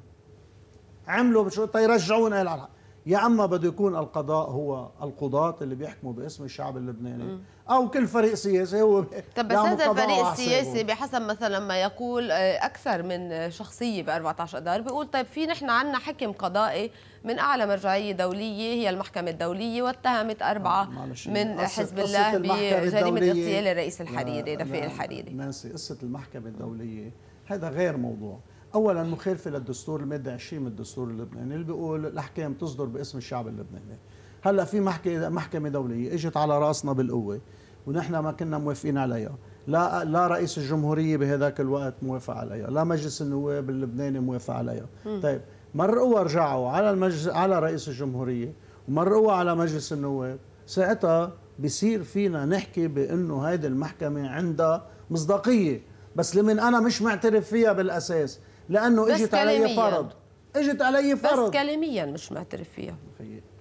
عملوا بشو طيب يرجعونا على الحق يا اما بده يكون القضاء هو القضاة اللي بيحكموا باسم الشعب اللبناني او كل فريق سياسي هو طب بس هذا الفريق السياسي بحسب مثلا ما يقول آه، اكثر من شخصيه ب 14 اذار بيقول طيب في نحن عندنا حكم قضائي من اعلى مرجعيه دوليه هي المحكمه الدوليه واتهمت اربعه آه، من حزب الله بجريمه اغتيال الرئيس الحريري رفيق الحريري ناسي قصه المحكمه الدوليه هذا غير موضوع اولا مخالفه للدستور الماده 20 من الدستور اللبناني اللي بيقول الاحكام تصدر باسم الشعب اللبناني هلا في محكمه محكمه دوليه اجت على راسنا بالقوه ونحن ما كنا موافقين عليها لا لا رئيس الجمهوريه بهذاك الوقت موافق عليها لا مجلس النواب اللبناني موافق عليها م. طيب مرقوها رجعوا على المجلس على رئيس الجمهوريه ومرقوها على مجلس النواب ساعتها بصير فينا نحكي بانه هذه المحكمه عندها مصداقيه بس لمن انا مش معترف فيها بالاساس لانه اجت علي فرض اجت علي فرض بس كلاميا مش معترف فيها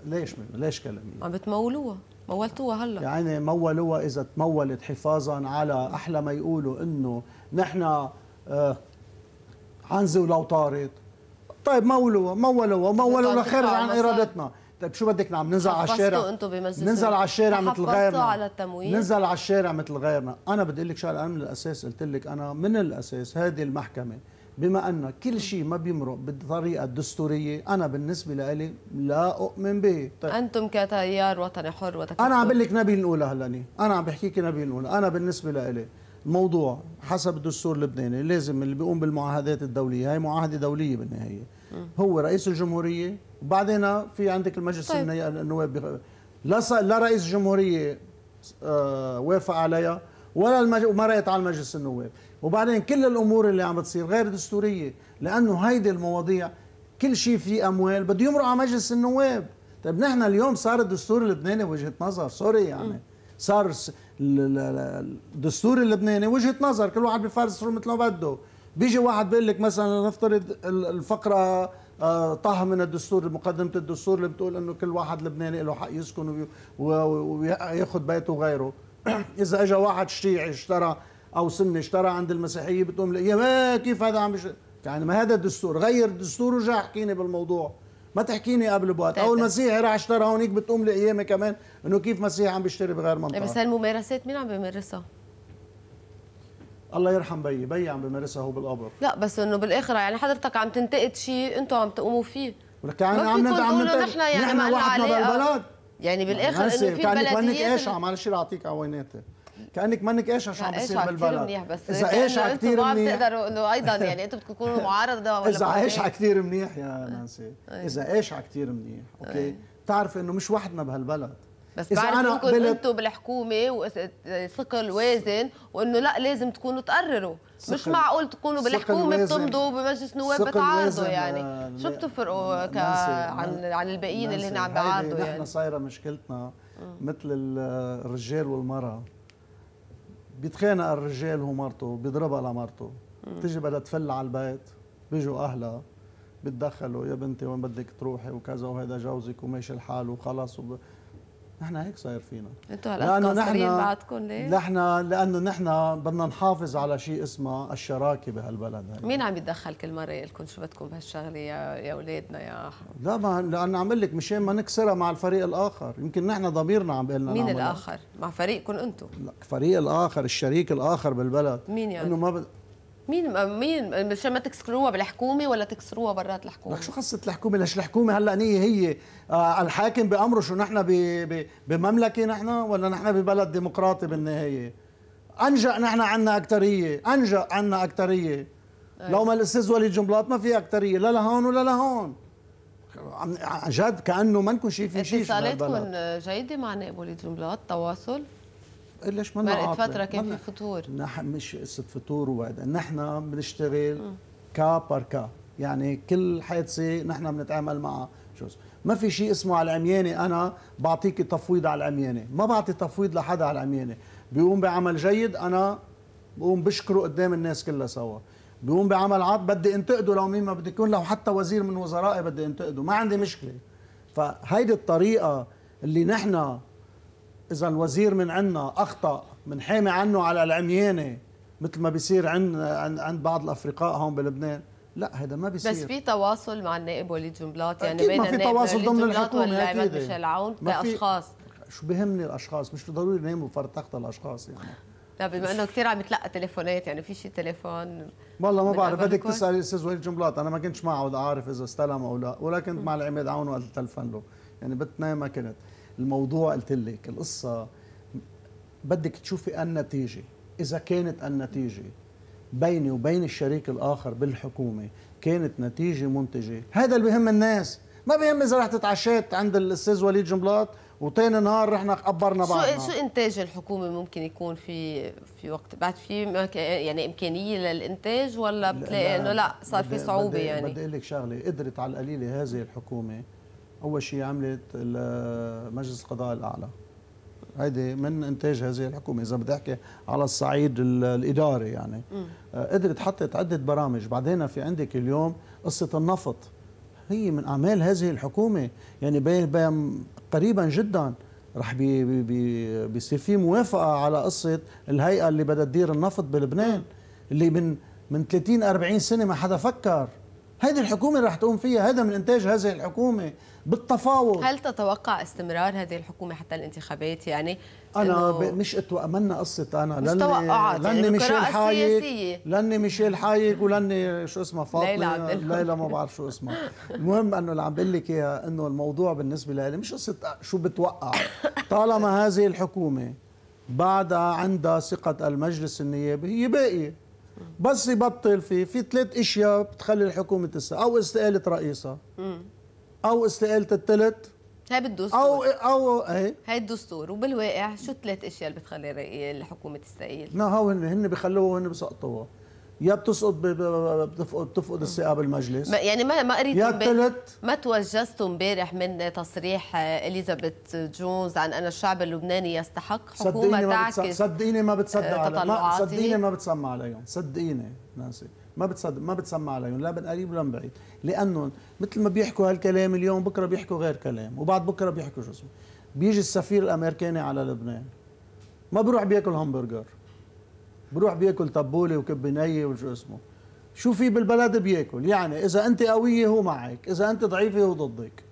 ليش ليش كلاميا عم بتمولوها مولتوها هلا يعني مولوها اذا تمولت حفاظا على احلى ما يقولوا انه نحن آه عنزه ولو طارت طيب مولوها مولوها مولوها خارج عن ارادتنا طيب شو بدك نعم ننزل على الشارع ننزل على الشارع مثل غيرنا على التمويل ننزل على الشارع مثل غيرنا انا بدي اقول لك شغله انا من الاساس قلت لك انا من الاساس هذه المحكمه بما أن كل شيء ما بيمرق بالطريقة الدستورية أنا بالنسبة لي لا أؤمن به طيب. أنتم كتيار وطني حر وتكتور. أنا عم بقول لك نبيل الأولى هلاني أنا عم بحكيك نبيل نقولها أنا بالنسبة لي الموضوع حسب الدستور اللبناني لازم اللي بيقوم بالمعاهدات الدولية هي معاهدة دولية بالنهاية هو رئيس الجمهورية وبعدين في عندك المجلس طيب. النواب بيخ... لا لا رئيس الجمهورية آه وافق عليها ولا المج... وما رأيت على المجلس النواب وبعدين كل الامور اللي عم بتصير غير دستوريه لانه هيدي المواضيع كل شيء فيه اموال بده يمرق على مجلس النواب طيب نحن اليوم صار الدستور اللبناني وجهه نظر سوري يعني صار الدستور اللبناني وجهه نظر كل واحد صوره مثل ما بده بيجي واحد بيقول لك مثلا نفترض الفقره آه، طه من الدستور مقدمه الدستور اللي بتقول انه كل واحد لبناني له حق يسكن وياخذ بيته وغيره اذا اجى واحد شيعي اشترى او سن اشترى عند المسيحيه بتقوم يا ما كيف هذا عم يعني ما هذا الدستور غير الدستور ورجع احكيني بالموضوع ما تحكيني قبل بوقت او المسيحي راح اشترى هونيك بتقوم لي كمان انه كيف مسيحي عم بيشتري بغير منطقه إيه، بس هالممارسات مين عم بيمارسها؟ الله يرحم بيي، بيي عم بيمارسها هو بالقبر لا بس انه بالاخر يعني حضرتك عم تنتقد شيء انتم عم تقوموا فيه ولك يعني عم عم ننتقد نحن يعني نحن وحدنا بالبلد يعني بالاخر انه في بلديات كانك منك قاشعه معلش رح اعطيك عويناتي كانك منك ايش عشان عم بيصير بالبلد منيح بس اذا قاشعه كثير منيح بتقدروا انه ايضا يعني انتم بتكونوا معارضه ولا اذا قاشعه كثير منيح يا نانسي اذا قاشعه كثير منيح اوكي بتعرف انه مش وحدنا بهالبلد بس إذا أنا قبلت... انتم بالحكومه وثقل وازن وانه لا لازم تكونوا تقرروا سقل. مش معقول تكونوا بالحكومه بتمضوا بمجلس نواب بتعارضوا يعني آه شو بتفرقوا ك... عن عن الباقيين اللي هن عم بيعارضوا يعني نحن صايره مشكلتنا مثل الرجال والمراه بيتخانق الرجال هو مرته بيضربها لمرته بتيجي بدها تفل على البيت بيجوا اهلها بتدخلوا يا بنتي وين بدك تروحي وكذا وهذا جوزك وماشي الحال وخلص وب... نحن هيك صاير فينا انتوا هلا لانه نحن بعدكم ليه؟ نحن لانه نحن بدنا نحافظ على شيء اسمه الشراكه بهالبلد هاي مين عم يتدخل كل مره يقول لكم شو بدكم بهالشغله يا يا اولادنا يا لا ما لانه عم لك مشان ما نكسرها مع الفريق الاخر يمكن نحن ضميرنا عم بيقول لنا مين الاخر؟ مع فريقكم انتم لا فريق الاخر الشريك الاخر بالبلد مين يعني؟ انه ما ب... مين مين مشان ما تكسروها بالحكومه ولا تكسروها برات الحكومه لك شو قصه الحكومه ليش الحكومه هلا هي هي آه، الحاكم بامره شو نحن بمملكه نحن ولا نحن ببلد ديمقراطي بالنهايه انجا نحن عندنا اكثريه انجا عندنا اكثريه لو ما الاستاذ وليد جنبلاط ما في اكثريه لا لهون ولا لهون عن جد كانه نكون شايفين شيء اتصالاتكم جيده مع نائب وليد جنبلاط تواصل ليش ما مرقت فتره كان في فطور نحن مش قصه فطور وبعد نحن بنشتغل كا بار كا يعني كل حادثه نحن بنتعامل معها شو ما في شيء اسمه على العميانه انا بعطيك تفويض على العميانه ما بعطي تفويض لحدا على العميانه بيقوم بعمل جيد انا بقوم بشكره قدام الناس كلها سوا بيقوم بعمل عط بدي انتقده لو مين ما بدي يكون لو حتى وزير من وزرائي بدي انتقده ما عندي مشكله فهيدي الطريقه اللي نحن اذا الوزير من عنا اخطا بنحامي عنه على العميانه مثل ما بيصير عند عند بعض الافرقاء هون بلبنان لا هذا ما بيصير بس في تواصل مع النائب وليد جنبلاط يعني بين ما في تواصل ضمن الحكومه ولا عماد ميشيل عون كاشخاص شو بهمني الاشخاص مش ضروري نايموا فرتقت الاشخاص يعني لا بما انه كثير عم يتلقى تليفونات يعني في شي تليفون والله ما بعرف بدك تسالي الاستاذ وليد جنبلاط انا ما كنتش معه ولا عارف اذا استلم او لا ولا كنت مع العماد عون وقت تلفن له يعني بتنام ما كنت الموضوع قلت لك القصه بدك تشوفي النتيجه اذا كانت النتيجه بيني وبين الشريك الاخر بالحكومه كانت نتيجه منتجه هذا اللي بهم الناس ما بهم اذا رحت تعشيت عند الاستاذ وليد جنبلاط وتاني نهار رحنا قبرنا بعضنا شو شو انتاج الحكومه ممكن يكون في في وقت بعد في يعني امكانيه للانتاج ولا بتلاقي انه لا صار في صعوبه بدي يعني بدي اقول لك شغله قدرت على القليله هذه الحكومه اول شيء عملت مجلس القضاء الاعلى هيدي من انتاج هذه الحكومه اذا بدي احكي على الصعيد الاداري يعني آه، قدرت حطت عده برامج بعدين في عندك اليوم قصه النفط هي من اعمال هذه الحكومه يعني بين بين قريبا جدا رح بي بي بي بيصير في موافقه على قصه الهيئه اللي بدها تدير النفط بلبنان اللي من من 30 40 سنه ما حدا فكر هذه الحكومه رح تقوم فيها هذا من انتاج هذه الحكومه بالتفاوض هل تتوقع استمرار هذه الحكومه حتى الانتخابات يعني انا ب... مش اتوقع قصه انا لاني توقعات لاني يعني ميشيل حايك لاني ميشيل حايك ولاني شو اسمها فاطمه ليلى ما بعرف شو اسمها المهم انه اللي عم بقول لك اياها انه الموضوع بالنسبه لي مش قصه شو بتوقع طالما هذه الحكومه بعدها عندها ثقه المجلس النيابي هي باقيه بس يبطل في في ثلاث اشياء بتخلي الحكومه تسا او استقاله رئيسها او استقاله الثلاث هاي بالدستور او او هي. إيه. هاي الدستور وبالواقع شو ثلاث اشياء اللي بتخلي الحكومه تستقيل؟ لا هو هن بخلوها وهن بسقطوها يا بتسقط بتفقد بتفقد الثقه بالمجلس ما يعني ما ما قريت يا الثلاث ما توجستوا امبارح من تصريح اليزابيث جونز عن ان الشعب اللبناني يستحق حكومه صدقيني تعكس ما صدقيني ما بتصدق على ما صدقيني ما بتسمع عليهم صدقيني ناسي ما بتصدق ما بتسمع عليهم لا من قريب ولا من بعيد لانهم مثل ما بيحكوا هالكلام اليوم بكره بيحكوا غير كلام وبعد بكره بيحكوا شو اسمه بيجي السفير الامريكاني على لبنان ما بروح بياكل همبرجر بروح بياكل تبوله وكب نيه وشو اسمه شو في بالبلد بياكل يعني اذا انت قويه هو معك اذا انت ضعيفه هو ضدك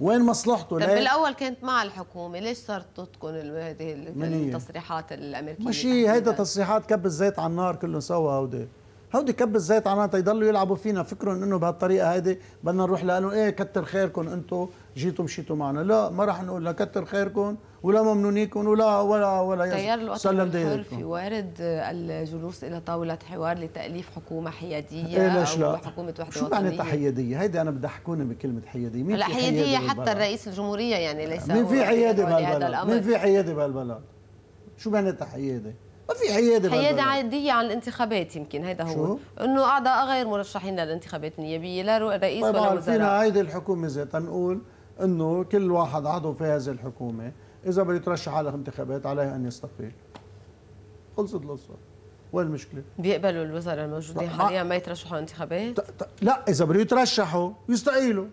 وين مصلحته طب بالاول كانت مع الحكومه ليش صارت تتقن هذه التصريحات الامريكيه ماشي هيدا تصريحات كب الزيت على النار كله سوا هودي هودي كب الزيت على تيضلوا يلعبوا فينا فكرهم انه بهالطريقه هيدي بدنا نروح لانه ايه كتر خيركم انتم جيتوا مشيتوا معنا لا ما راح نقول لا كتر خيركم ولا ممنونيكم ولا ولا ولا تيار الوطن في وارد الجلوس الى طاوله حوار لتاليف حكومه حياديه إيه ليش لا. او حكومه وحده شو معناتها حياديه؟ هيدي انا بدي احكوني بكلمه حياديه مين هلا حياديه حتى الرئيس الجمهوريه يعني ليس مين في حيادي بهالبلد؟ مين في حيادي بهالبلد؟ شو معناتها حيادي؟ ما في حياده حياده عاديه عن الانتخابات يمكن هذا هو شو؟ انه اعضاء غير مرشحين للانتخابات النيابيه لا رئيس طيب ولا وزراء فينا هيدي الحكومه ذاتها نقول انه كل واحد عضو في هذه الحكومه اذا بده يترشح على الانتخابات عليه ان يستقيل خلصت القصه وين المشكله؟ بيقبلوا الوزراء الموجودين حاليا ما يترشحوا انتخابات؟ لا اذا بده يترشحوا يستقيلوا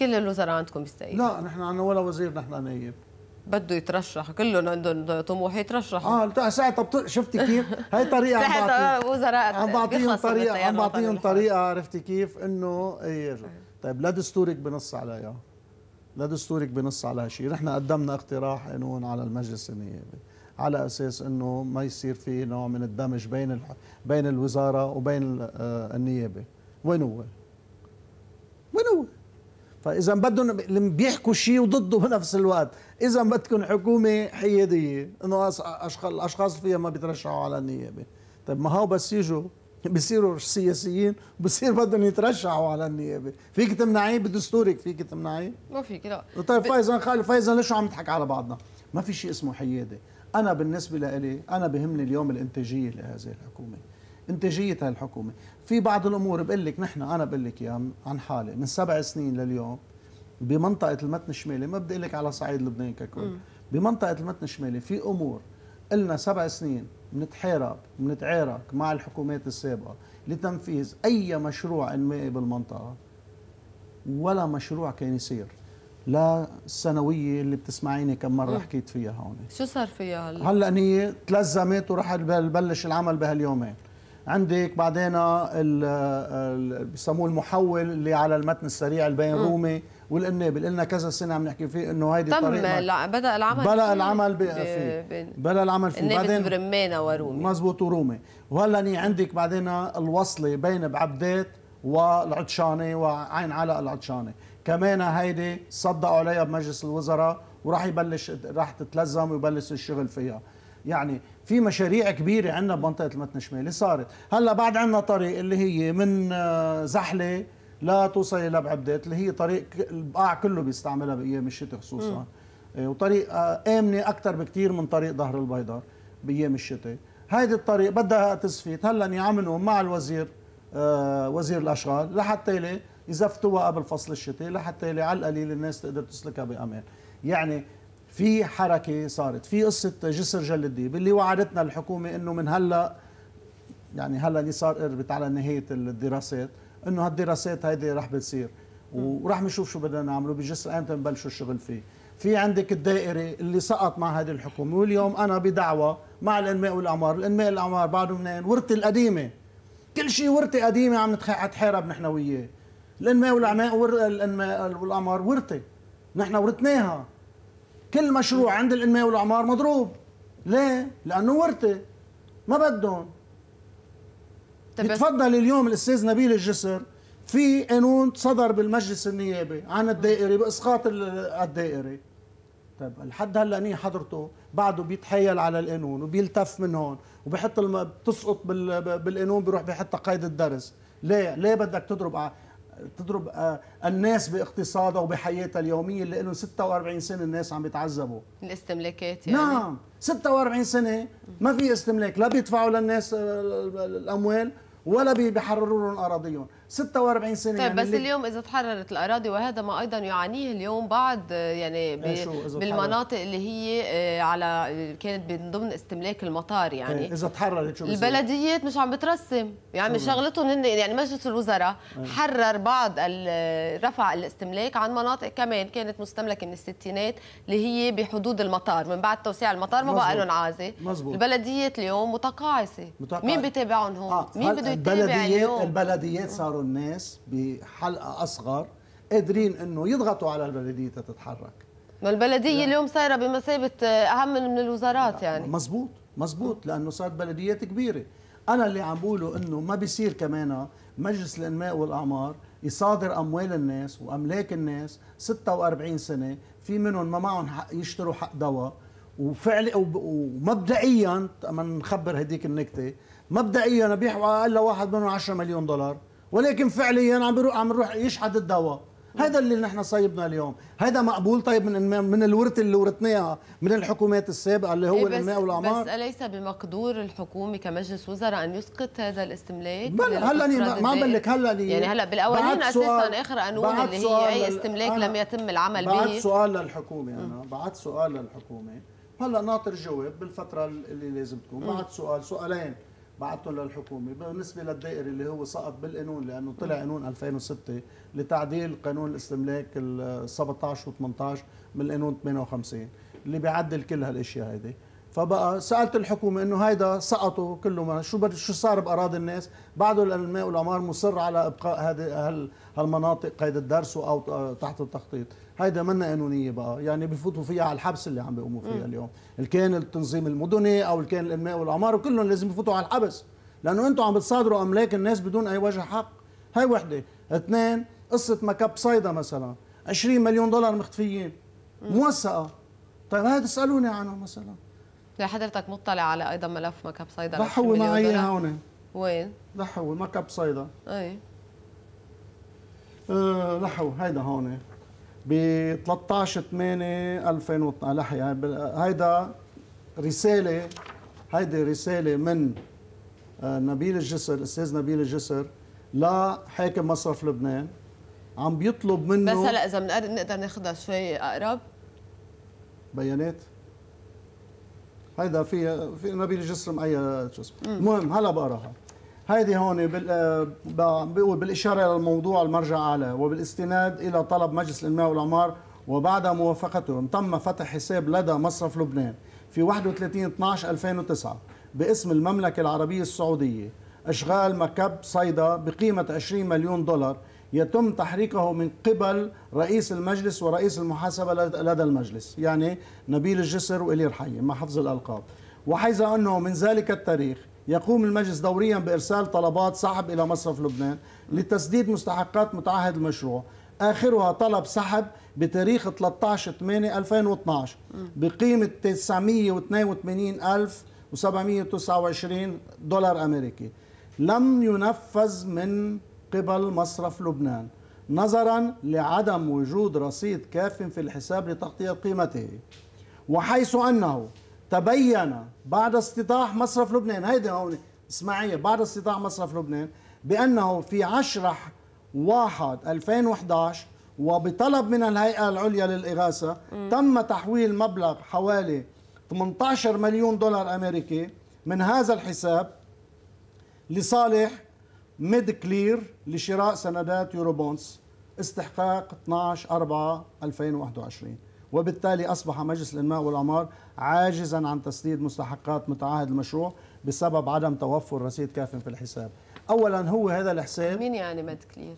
كل الوزراء عندكم بيستقيلوا لا نحن عندنا ولا وزير نحن نايب بده يترشح كلهم عندهم طموح يترشحوا اه ساعة طب شفتي كيف هاي طريقه عم بعطيهم وزراء عم بعطيهم طريقه عم بعطيهم طريقه عرفتي كيف انه إيه طيب لا دستورك بنص عليها لا دستورك بنص على هالشيء نحن قدمنا اقتراح قانون على المجلس النيابي على اساس انه ما يصير في نوع من الدمج بين ال... بين الوزاره وبين آه، النيابه وين هو؟ وين هو؟ فاذا بدهم بيحكوا شيء وضده بنفس الوقت اذا بدكم حكومه حياديه انه الاشخاص فيها ما بيترشحوا على النيابه طيب ما هو بس يجوا بصيروا سياسيين بصير بدهم يترشحوا على النيابه فيك تمنعيه بدستورك فيك تمنعيه ما فيك لا طيب فايزا خالد فايزا ليش عم نضحك على بعضنا ما في شيء اسمه حياده انا بالنسبه لي انا بهمني اليوم الانتاجيه لهذه الحكومه انتاجيه هالحكومه في بعض الامور بقول لك نحن انا بقول لك يا عن حالي من سبع سنين لليوم بمنطقه المتن الشمالي ما بدي اقول لك على صعيد لبنان ككل بمنطقه المتن الشمالي في امور قلنا سبع سنين بنتحارب بنتعارك مع الحكومات السابقه لتنفيذ اي مشروع انمائي بالمنطقه ولا مشروع كان يصير لا السنويه اللي بتسمعيني كم مره مم. حكيت فيها هون شو صار فيها هلا هلا هي تلزمت وراح بلش العمل بهاليومين عندك بعدين بسموه المحول اللي على المتن السريع البين رومي والقنابل قلنا كذا سنه عم نحكي فيه انه هيدي تم بدا العمل بدا العمل فيه بدا العمل فيه بعدين برمانه ورومي مزبوط ورومي وهلا عندك بعدين الوصله بين بعبدات والعطشانه وعين علق العطشانه كمان هيدي صدقوا عليها بمجلس الوزراء وراح يبلش راح تتلزم ويبلش الشغل فيها يعني في مشاريع كبيره عندنا بمنطقه المتن الشمالي صارت هلا بعد عندنا طريق اللي هي من آه، زحله لا توصل الى بعبدات اللي هي طريق البقاع كله بيستعملها بايام الشتاء خصوصا م. آه، وطريق آه، امنه اكثر بكثير من طريق ظهر البيضاء بايام الشتاء هيدي الطريق بدها تصفيت هلا يعملوا مع الوزير آه وزير الاشغال لحتى يزفتوها قبل فصل الشتاء لحتى على القليل الناس تقدر تسلكها بامان يعني في حركه صارت في قصه جسر جل الديب اللي وعدتنا الحكومه انه من هلا يعني هلا اللي صار قربت على نهايه الدراسات انه هالدراسات هيدي رح بتصير ورح نشوف شو بدنا نعمله بجسر امتى نبلشوا الشغل فيه في عندك الدائري اللي سقط مع هذه الحكومه واليوم انا بدعوى مع الانماء والاعمار الانماء والاعمار بعده منين ورثه القديمه كل شيء ورثه قديمه عم نتحارب نحن وياه الانماء والاعمار والانماء والاعمار ورثه نحن ورثناها كل مشروع عند الانماء والاعمار مضروب ليه؟ لانه ورثه ما بدهم تفضل اليوم الاستاذ نبيل الجسر في قانون صدر بالمجلس النيابي عن الدائري باسقاط الدائري طيب لحد هلا ني حضرته بعده بيتحايل على القانون وبيلتف من هون وبحط الم... بتسقط بال... بالقانون بيروح بيحطها قيد الدرس ليه ليه بدك تضرب تضرب آه، الناس باقتصادها وبحياتها اليوميه اللي لهم 46 سنه الناس عم بيتعذبوا الاستملاكات يعني نعم 46 سنه ما في استملاك لا بيدفعوا للناس آه، الاموال ولا بيحرروا لهم اراضيهم 46 سنه طيب يعني بس اليوم اذا تحررت الاراضي وهذا ما ايضا يعانيه اليوم بعض يعني إيه، بالمناطق اللي هي آه، على كانت من ضمن استملاك المطار يعني إيه، اذا تحررت شو البلديات مش عم بترسم يعني مش شغلتهم هن يعني مجلس الوزراء إيه. حرر بعض رفع الاستملاك عن مناطق كمان كانت مستملكه من الستينات اللي هي بحدود المطار من بعد توسيع المطار ما بقى لهم عازه البلديات اليوم متقاعسه مين بيتابعهم هون آه. مين بده يتابع اليوم البلديات صاروا صاروا الناس بحلقه اصغر قادرين انه يضغطوا على البلديه تتحرك ما البلديه لا. اليوم صايره بمثابه اهم من الوزارات يعني مزبوط مزبوط لانه صارت بلديات كبيره انا اللي عم بقوله انه ما بيصير كمان مجلس الانماء والاعمار يصادر اموال الناس واملاك الناس 46 سنه في منهم ما معهم حق يشتروا حق دواء وفعلي ومبدئيا ما نخبر هديك النكته مبدئيا بيحوا الا واحد منهم 10 مليون دولار ولكن فعليا عم بيروح عم نروح يشحد الدواء هذا اللي نحن صايبنا اليوم هذا مقبول طيب من من الورث اللي ورثناها من الحكومات السابقه اللي هو إيه، الانماء والاعمار بس اليس بمقدور الحكومه كمجلس وزراء ان يسقط هذا الاستملاك بل هلا ما عم بقول لك هلا يعني هلا بالاولين اساسا اخر قانون اللي هي اي استملاك لم يتم العمل به بعت سؤال للحكومه انا بعت سؤال للحكومه هلا ناطر جواب بالفتره اللي لازم تكون بعت سؤال سؤالين بعته للحكومه بالنسبه للدائري اللي هو سقط بالقانون لانه طلع قانون 2006 لتعديل قانون الاستملاك ال 17 و18 من القانون 58 اللي بيعدل كل هالاشياء هيدي فبقى سالت الحكومه انه هيدا سقطوا كله ما شو شو صار باراضي الناس بعده الانماء والعمار مصر على ابقاء هذه هالمناطق قيد الدرس او تحت التخطيط هيدا منا قانونيه بقى يعني بفوتوا فيها على الحبس اللي عم بيقوموا فيها اليوم الكيان التنظيم المدني او الكيان الانماء والعماره كلهم لازم يفوتوا على الحبس لانه انتم عم بتصادروا املاك الناس بدون اي وجه حق هاي وحده اثنين قصه مكب صيدا مثلا 20 مليون دولار مختفيين موثقه طيب هاي تسالوني عنها مثلا لا يعني حضرتك مطلع على ايضا ملف مكب صيدا ضحوا معي هون وين؟ ضحوا مكب صيدا اي أه لحوا هيدا هون ب 13 8 2012 يعني هيدا رساله هيدي رساله من آه، نبيل الجسر الاستاذ نبيل الجسر لحاكم مصرف لبنان عم بيطلب منه بس هلا اذا بنقدر ناخذها شوي اقرب بيانات هيدا في في نبيل الجسر مقيد شو اسمه المهم هلا بقراها هيدي هون بقول آه، بالإشارة إلى الموضوع المرجع اعلى وبالاستناد إلى طلب مجلس الإنماء والعمار وبعد موافقته تم فتح حساب لدى مصرف لبنان في 31 12 2009 باسم المملكة العربية السعودية إشغال مكب صيدا بقيمة 20 مليون دولار يتم تحريكه من قبل رئيس المجلس ورئيس المحاسبة لدى المجلس يعني نبيل الجسر والير حي مع حفظ الألقاب وحيث أنه من ذلك التاريخ يقوم المجلس دوريا بإرسال طلبات سحب إلى مصرف لبنان لتسديد مستحقات متعهد المشروع آخرها طلب سحب بتاريخ 13/8/2012 بقيمة 982,729 دولار أمريكي لم ينفذ من قبل مصرف لبنان نظرا لعدم وجود رصيد كاف في الحساب لتغطية قيمته وحيث أنه تبين بعد استطاح مصرف لبنان هيدي هون اسماعيل بعد استطاح مصرف لبنان بأنه في 10 واحد 2011 وبطلب من الهيئة العليا للإغاثة م. تم تحويل مبلغ حوالي 18 مليون دولار أمريكي من هذا الحساب لصالح ميد كلير لشراء سندات يوروبونز استحقاق 12 4 2021 وبالتالي أصبح مجلس الإنماء والعمار عاجزا عن تسديد مستحقات متعهد المشروع بسبب عدم توفر رصيد كاف في الحساب أولا هو هذا الحساب مين يعني ماد كلير؟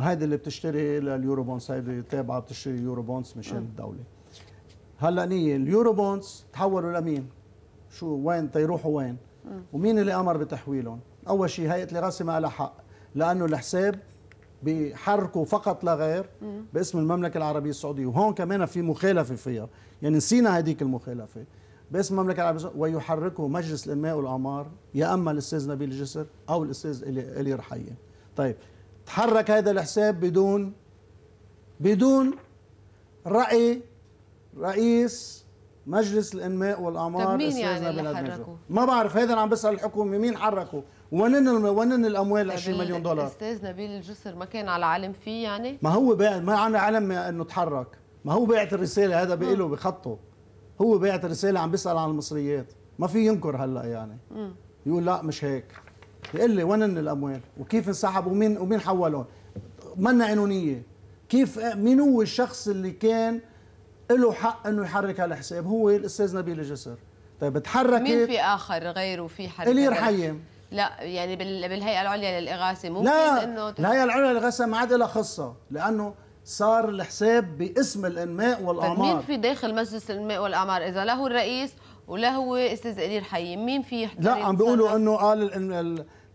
هذه اللي بتشتري اليورو بونز هذه تابعة بتشتري اليورو بونز مشان آه. الدولة هلا نية اليورو بونز تحولوا لمين؟ شو وين تيروحوا وين؟ آه. ومين اللي أمر بتحويلهم؟ أول شيء هيئة الرسمة على حق لأنه الحساب بحركه فقط لا غير باسم المملكه العربيه السعوديه وهون كمان في مخالفه فيها يعني نسينا هذيك المخالفه باسم المملكه العربيه السعوديه ويحركه مجلس الانماء والاعمار يا اما الاستاذ نبيل الجسر او الاستاذ الي رحيم طيب تحرك هذا الحساب بدون بدون راي رئيس مجلس الانماء والاعمار طيب مين يعني اللي حركه؟ ما بعرف هذا اللي عم بسال الحكومه مين حركه وين وين الاموال 20 مليون دولار استاذ نبيل الجسر ما كان على علم فيه يعني ما هو باع ما على علم انه تحرك، ما هو باعت الرساله هذا بإله بخطه هو باعت الرساله عم بيسال عن المصريات ما في ينكر هلا يعني م. يقول لا مش هيك يقول لي ونن الاموال وكيف انسحبوا ومين ومين حولهم منا قانونيه كيف مين هو الشخص اللي كان له حق انه يحرك هالحساب؟ هو الاستاذ نبيل الجسر طيب تحركت مين في اخر غيره في حركه الير حيم لا يعني بالهيئه العليا للاغاثه ممكن لا انه الهيئه العليا للاغاثه ما عاد لها خصه لانه صار الحساب باسم الانماء طيب، والاعمار مين في داخل مجلس الانماء والاعمار اذا لا هو الرئيس ولا هو استاذ قدير حي مين في لا عم بيقولوا انه قال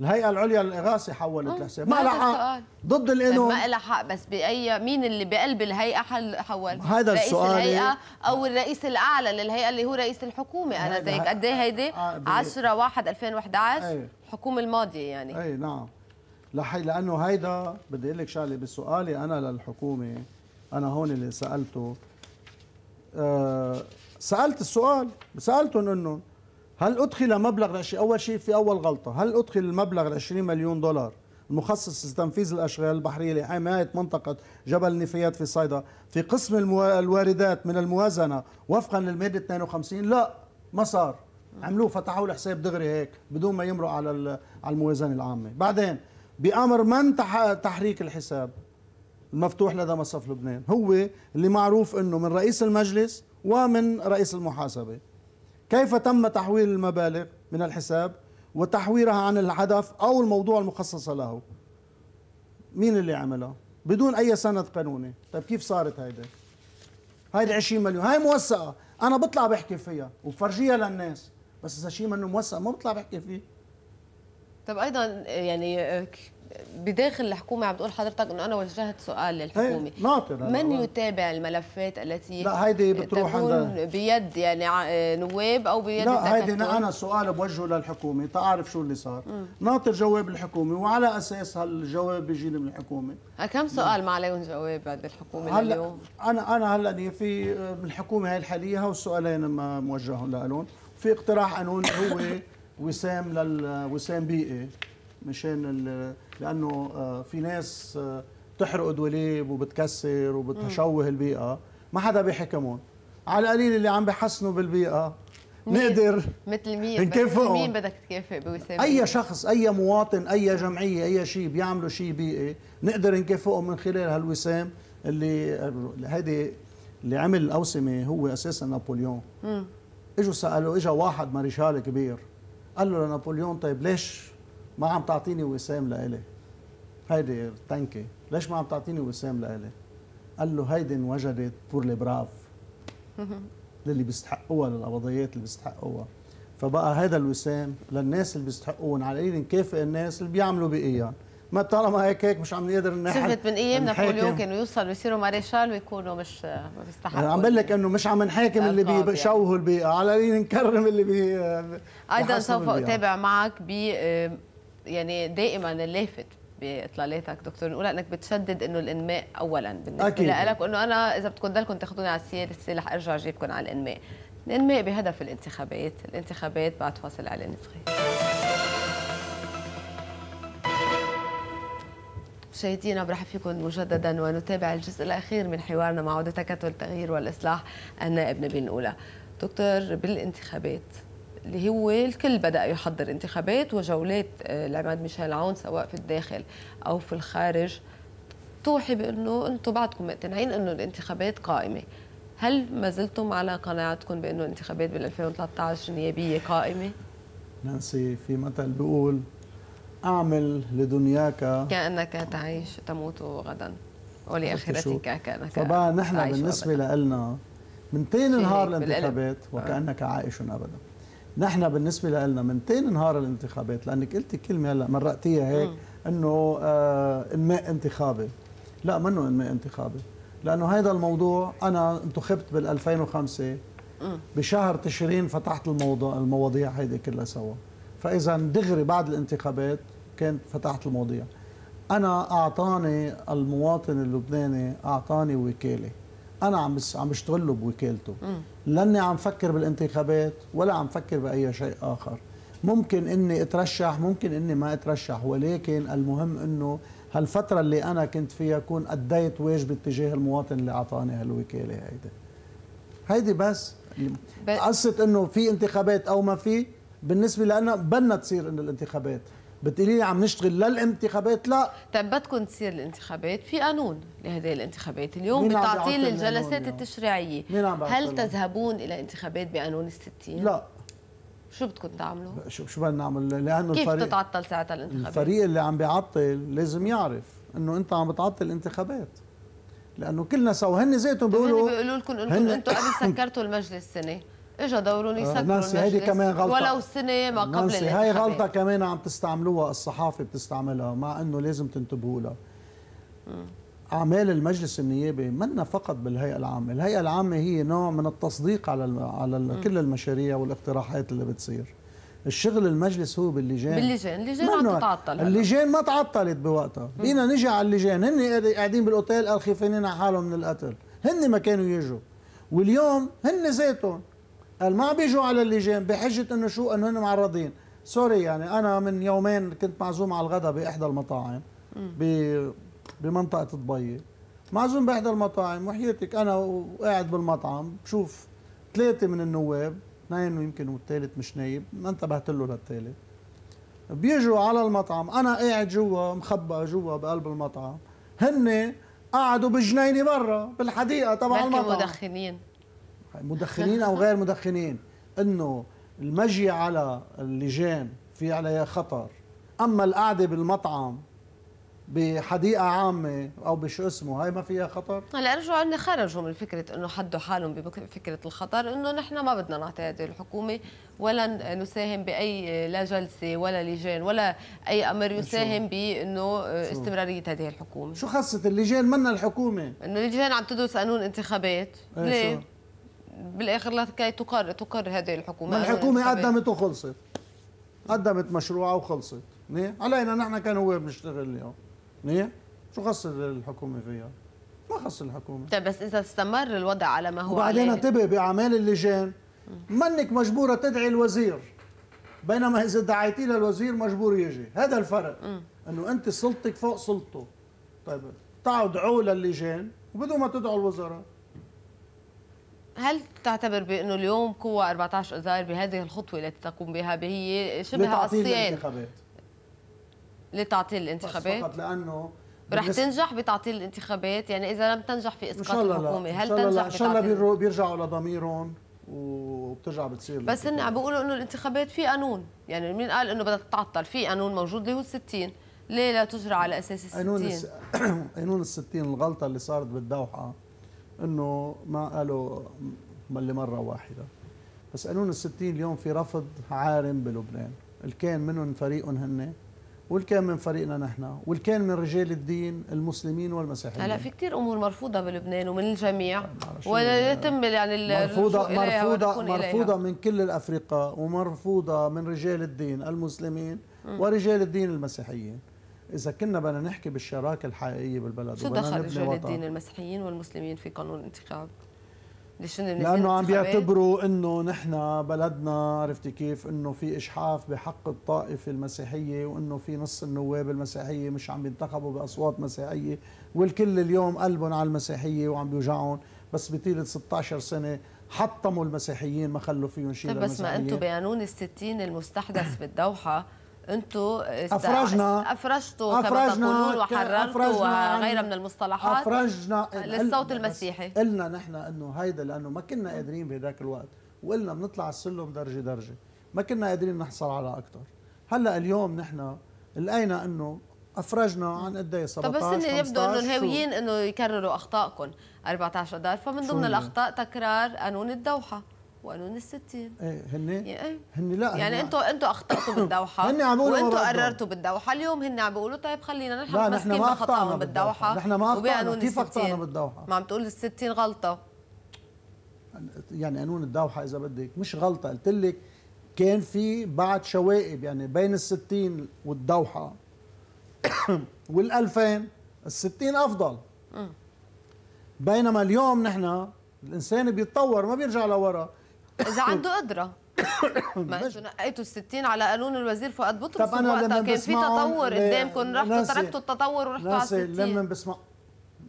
الهيئه العليا للاغاثه حولت آه، لحساب ما لها حق ضد الانو ما لها حق بس باي مين اللي بقلب الهيئه حول هذا رئيس السؤال الهيئه او الرئيس الاعلى للهيئه اللي هو رئيس الحكومه انا زيك قد ايه هيدي 10 1 2011 الحكومه الماضيه يعني اي نعم لحي لانه هيدا بدي اقول لك شغله بسؤالي انا للحكومه انا هون اللي سالته أه سالت السؤال سالتهم انهم هل أدخل مبلغ أول شيء في أول غلطة هل أدخل المبلغ 20 مليون دولار المخصص لتنفيذ الأشغال البحرية لحماية منطقة جبل النفايات في صيدا في قسم الواردات من الموازنة وفقا للمادة 52 لا ما صار عملوه فتحوا الحساب دغري هيك بدون ما يمروا على على الموازنة العامة بعدين بأمر من تحريك الحساب المفتوح لدى مصرف لبنان هو اللي معروف انه من رئيس المجلس ومن رئيس المحاسبه كيف تم تحويل المبالغ من الحساب وتحويلها عن الهدف أو الموضوع المخصص له مين اللي عملها بدون أي سند قانوني طيب كيف صارت هيدا هيدي 20 مليون هاي موثقة أنا بطلع بحكي فيها وبفرجيها للناس بس إذا شيء منه موثق ما بطلع بحكي فيه طب ايضا يعني آه، بداخل الحكومه عم بتقول حضرتك انه انا وجهت سؤال للحكومه من يتابع الملفات التي لا هيدي بتروح عند بيد يعني نواب او بيد لا هيدي انا سؤال بوجهه للحكومه تعرف شو اللي صار م. ناطر جواب الحكومه وعلى اساس هالجواب بيجيني من الحكومه آه، كم سؤال ما عليهم جواب عند الحكومه هلا اليوم انا انا هلا يعني في آه، الحكومه هاي الحاليه السؤالين ما موجههم لهم في اقتراح أنون هو وسام لل وسام بيئي مشان ال لانه آه، في ناس آه، بتحرق دوليب وبتكسر وبتشوه البيئه ما حدا بيحكمون على القليل اللي عم بحسنوا بالبيئه نقدر مثل مين نكافئهم مين بدك تكافئ بوسام اي شخص اي مواطن اي جمعيه اي شيء بيعملوا شيء بيئي نقدر نكافئهم من خلال هالوسام اللي آه، هيدي اللي عمل الاوسمه هو اساسا نابليون اجوا سالوا اجى واحد ماريشال كبير قال له لنابليون طيب ليش ما عم تعطيني وسام لإلي هيدي تانكي ليش ما عم تعطيني وسام لإلي قال له هيدي انوجدت بور لي براف للي بيستحقوها للقبضيات اللي بيستحقوها فبقى هذا الوسام للناس اللي بيستحقون على الاقل نكافئ الناس اللي بيعملوا بقيان ما طالما هيك هيك مش عم نقدر نحن شفت من ايام نابليون كانوا يوصلوا يصيروا ماريشال ويكونوا مش ما بيستحقوا عم بقول لك انه مش عم نحاكم اللي بيشوهوا البيئه على الاقل نكرم اللي بي ايضا سوف اتابع معك ب يعني دائما اللافت باطلالاتك دكتور نقول انك بتشدد انه الانماء اولا بالنسبه لك وانه انا اذا بدكم ضلكم تاخذوني على السياسه رح ارجع اجيبكم على الانماء الانماء بهدف الانتخابات الانتخابات بعد فاصل على نسخه مشاهدينا برحب فيكم مجددا ونتابع الجزء الاخير من حوارنا مع عودة تكتل التغيير والاصلاح النائب نبيل الاولى دكتور بالانتخابات اللي هو الكل بدأ يحضر انتخابات وجولات آه، العماد ميشيل عون سواء في الداخل أو في الخارج توحي بأنه أنتم بعدكم مقتنعين أنه الانتخابات قائمة هل ما زلتم على قناعتكم بأنه الانتخابات بال 2013 النيابية قائمة؟ نانسي في مثل بيقول أعمل لدنياك كأنك تعيش تموت غدا ولآخرتك كأنك طبعا نحن بالنسبة لنا من تاني نهار الانتخابات آه. وكأنك عائش أبدا نحن بالنسبه لنا من تين نهار الانتخابات لانك قلتي كلمه هلا مرقتيها هيك انه آه انماء انتخابي لا منه انماء انتخابي لانه هذا الموضوع انا انتخبت بال 2005 بشهر تشرين فتحت الموضوع المواضيع هيدي كلها سوا فاذا دغري بعد الانتخابات كانت فتحت المواضيع انا اعطاني المواطن اللبناني اعطاني وكاله انا عم بس عم بشتغل له بوكالته لاني عم فكر بالانتخابات ولا عم فكر باي شيء اخر ممكن اني اترشح ممكن اني ما اترشح ولكن المهم انه هالفتره اللي انا كنت فيها اكون اديت واجبي تجاه المواطن اللي اعطاني هالوكاله هيدي هيدي بس قصه انه في انتخابات او ما في بالنسبه لنا بدنا تصير انه الانتخابات بتقولي لي عم نشتغل للانتخابات لا طيب بدكم تصير الانتخابات في قانون لهذه الانتخابات اليوم بتعطيل الجلسات التشريعيه هل تذهبون الى انتخابات بقانون الستين لا شو بدكم تعملوا؟ شو شو بدنا نعمل؟ لانه كيف الفريق بتتعطل ساعتها الانتخابات؟ الفريق اللي عم بيعطل لازم يعرف انه انت عم بتعطل انتخابات لانه كلنا سوا هن ذاتهم بيقولوا هن بيقولوا لكم انتم قبل سكرتوا المجلس سنه اجى دوره ليسكروا آه، نانسي هيدي كمان غلطه ولو سنه ما قبل نانسي هاي غلطه كمان عم تستعملوها الصحافه بتستعملها مع انه لازم تنتبهوا لها اعمال المجلس النيابي منا فقط بالهيئه العامه، الهيئه العامه هي نوع من التصديق على الم... على ال... كل المشاريع والاقتراحات اللي بتصير. الشغل المجلس هو باللجان باللجان، اللجان عم تتعطل اللجان ما تعطلت بوقتها، بقينا نجي على اللجان، هن قاعدين بالاوتيل خايفين على حالهم من القتل، هن ما كانوا يجوا واليوم هن ذاتهم قال ما بيجوا على اللجان بحجه انه شو انه هن معرضين سوري يعني انا من يومين كنت معزوم على الغداء باحدى المطاعم بمنطقه دبي معزوم باحدى المطاعم وحياتك انا وقاعد بالمطعم بشوف ثلاثه من النواب اثنين ويمكن والثالث مش نايب ما انتبهت له للثالث بيجوا على المطعم انا قاعد جوا مخبى جوا بقلب المطعم هن قعدوا بجنينه برا بالحديقه تبع المطعم مدخنين مدخنين او غير مدخنين انه المجي على اللجان في عليها خطر اما القعده بالمطعم بحديقه عامه او بشو اسمه هاي ما فيها خطر هلا رجعوا ان خرجوا من فكره انه حدوا حالهم بفكره الخطر انه نحن ما بدنا نعطي هذه الحكومه ولا نساهم باي لا جلسه ولا لجان ولا اي امر يساهم بانه استمراريه هذه الحكومه شو خاصه اللجان منا الحكومه انه اللجان عم تدرس قانون انتخابات إيه، ليه بالاخر لكي تقر تقر هذه الحكومه ما الحكومه قدمت وخلصت قدمت مشروعها وخلصت منيح علينا نحن كان هو بنشتغل اليوم منيح شو خص الحكومه فيها ما خص الحكومه طيب بس اذا استمر الوضع على ما هو وبعدين انتبه باعمال اللجان منك مجبوره تدعي الوزير بينما اذا دعيتي للوزير مجبور يجي هذا الفرق انه انت سلطتك فوق سلطته طيب تعوا ادعوا للجان وبدون ما تدعوا الوزراء هل تعتبر بانه اليوم قوى 14 اذار بهذه الخطوه التي تقوم بها هي شبه عصيان لتعطيل الانتخابات فقط لانه رح تنجح بتعطيل الانتخابات يعني اذا لم تنجح في اسقاط الحكومه هل تنجح لا. ان شاء الله بيرجعوا لضميرهم وبترجع بتصير بس هن عم بيقولوا انه الانتخابات في قانون يعني مين قال انه بدها تتعطل في قانون موجود اللي هو 60 ليه لا تجرى على اساس ال 60 قانون قانون ال 60 الغلطه اللي صارت بالدوحه انه ما قالوا اللي مره واحده بس قانون الستين اليوم في رفض عارم بلبنان الكان منهم فريقهم هن والكان من فريقنا نحن والكان من رجال الدين المسلمين والمسيحيين هلا في كثير امور مرفوضه بلبنان ومن الجميع ولا يتم يعني مرفوضه مرفوضه مرفوضه من كل الافرقاء ومرفوضه من رجال الدين المسلمين ورجال الدين المسيحيين اذا كنا بدنا نحكي بالشراكه الحقيقيه بالبلد شو دخل رجال الدين المسيحيين والمسلمين في قانون الانتخاب؟ ليش لانه عم بيعتبروا انه نحن بلدنا عرفتي كيف انه في اجحاف بحق الطائفه المسيحيه وانه في نص النواب المسيحيه مش عم ينتخبوا باصوات مسيحيه والكل اليوم قلبهم على المسيحيه وعم بيوجعهم بس بطيله 16 سنه حطموا المسيحيين ما خلوا فيهم شيء طيب بس ما انتم بقانون الستين المستحدث بالدوحه انتو افرجنا افرجتوا افرجنا وحررتوا وغيرها من المصطلحات افرجنا للصوت المسيحي قلنا نحن انه هيدا لانه ما كنا قادرين بهداك الوقت وقلنا بنطلع السلم درجه درجه ما كنا قادرين نحصل على اكثر هلا اليوم نحن لقينا انه افرجنا عن قد ايه 17 طب بس هن يبدو انه هاويين انه يكرروا اخطائكم 14 اذار فمن ضمن الاخطاء تكرار قانون الدوحه وقالوا الستين ايه هن ايه هن لا يعني انتوا انتوا اخطاتوا بالدوحه هن عم بيقولوا وانتوا قررتوا بالدوحه اليوم هن عم بيقولوا طيب خلينا نحن لا نحن ما اخطانا بالدوحه نحن ما اخطانا كيف اخطانا بالدوحه؟ ما عم تقول الستين غلطه يعني قانون الدوحه اذا بدك مش غلطه قلت لك كان في بعد شوائب يعني بين الستين والدوحه وال 2000 ال 60 افضل بينما اليوم نحن الانسان بيتطور ما بيرجع لورا اذا عنده قدره ما انتوا نقيتوا ال 60 على قانون الوزير فؤاد بطرس طب انا لما كان في تطور قدامكم رحتوا تركتوا التطور ورحتوا على الستين 60 لما بسمع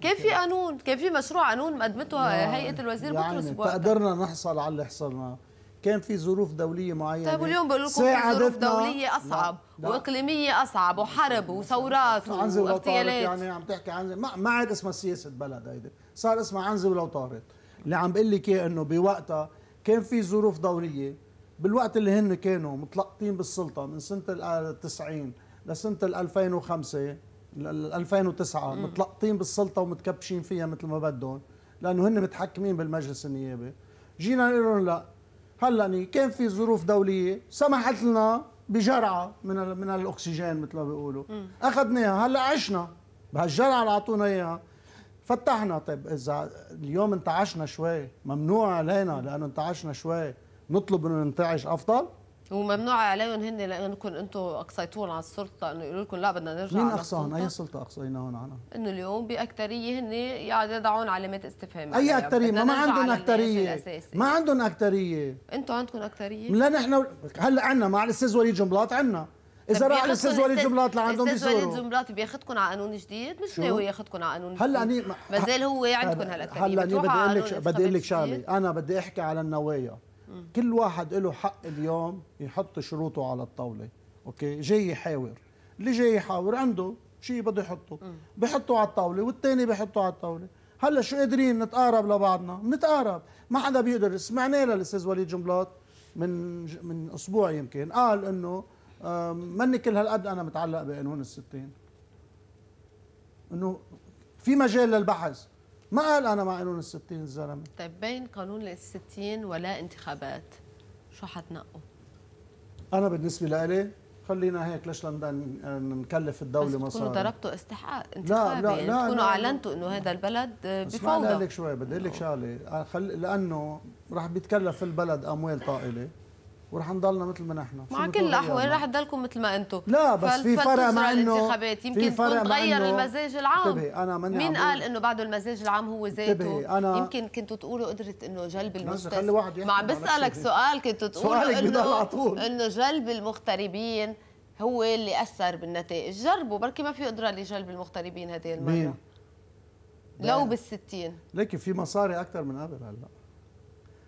كان في قانون كان في مشروع قانون مقدمته هيئه الوزير بطرس بوقتها يعني قدرنا نحصل على اللي حصلناه كان في ظروف دوليه معينه طيب واليوم بقول لكم في ظروف دوليه اصعب لا. واقليميه اصعب وحرب وثورات واغتيالات يعني عم تحكي عن ما عاد اسمها سياسه بلد هيدي صار اسمها عنزه ولو طارت اللي عم بقول لك اياه انه بوقتها كان في ظروف دوريه بالوقت اللي هن كانوا متلقطين بالسلطه من سنه ال 90 آه، لسنه ال 2005 ل 2009 متلقطين بالسلطه ومتكبشين فيها مثل ما بدهم لانه هن متحكمين بالمجلس النيابي جينا نقول لهم لا هلا كان في ظروف دوليه سمحت لنا بجرعه من من الاكسجين مثل ما بيقولوا اخذناها هلا عشنا بهالجرعه اللي اعطونا اياها فتحنا طيب اذا اليوم انتعشنا شوي ممنوع علينا لانه انتعشنا شوي نطلب انه ننتعش افضل وممنوع عليهم هن لانكم انتم اقصيتون على السلطه انه يقولوا لكم لا بدنا نرجع مين اقصاهم؟ اي سلطه اقصيناهم عنها؟ انه اليوم باكثريه هن يعني يضعون علامات استفهام اي اكثريه؟ ما, ما عندهم اكثريه ما عندهم اكثريه انتم عندكم اكثريه؟ لا نحن هلا عندنا مع الاستاذ وليد جنبلاط عندنا اذا راح الاستاذ وليد جملات لعندهم بيصوروا الاستاذ وليد جملات بياخذكم على قانون جديد مش ناوي ياخذكم على قانون جديد هلا اني ما زال هو عندكم هلا هلا اني بدي اقول لك بدي اقول لك شغله انا بدي احكي على النوايا كل واحد له حق اليوم يحط شروطه على الطاوله اوكي جاي يحاور اللي جاي يحاور عنده شيء بده يحطه بحطه على الطاوله والثاني بحطه على الطاوله هلا شو قادرين نتقارب لبعضنا بنتقارب ما حدا بيقدر سمعنا للاستاذ وليد جنبلاط من من اسبوع يمكن قال انه ماني كل هالقد انا متعلق بقانون الستين انه في مجال للبحث ما قال انا مع قانون الستين الزلمه طيب بين قانون الستين ولا انتخابات شو حتنقوا؟ انا بالنسبه لإلي خلينا هيك ليش لندن نكلف الدوله مصاري بس تكونوا ضربتوا استحقاق انتخابي لا لا يعني لا تكونوا اعلنتوا انه هذا البلد بفوضى بس لك شوي بدي اقول لك شغله لانه راح بيتكلف البلد اموال طائله ورح نضلنا مثل ما نحن مع كل الاحوال رح تضلكم مثل ما انتم لا بس في فرق مع انه يمكن تكون تغير المزاج العام انتبهي انا من مين قال انه بعده المزاج العام هو ذاته أنا يمكن كنتوا تقولوا قدره انه جلب المستثمرين ما عم بسالك سؤال كنتوا تقولوا انه انه جلب المغتربين هو اللي اثر بالنتائج جربوا بركي ما في قدره لجلب المغتربين هذه المره مين؟ لو بال60 لكن في مصاري اكثر من قبل هلا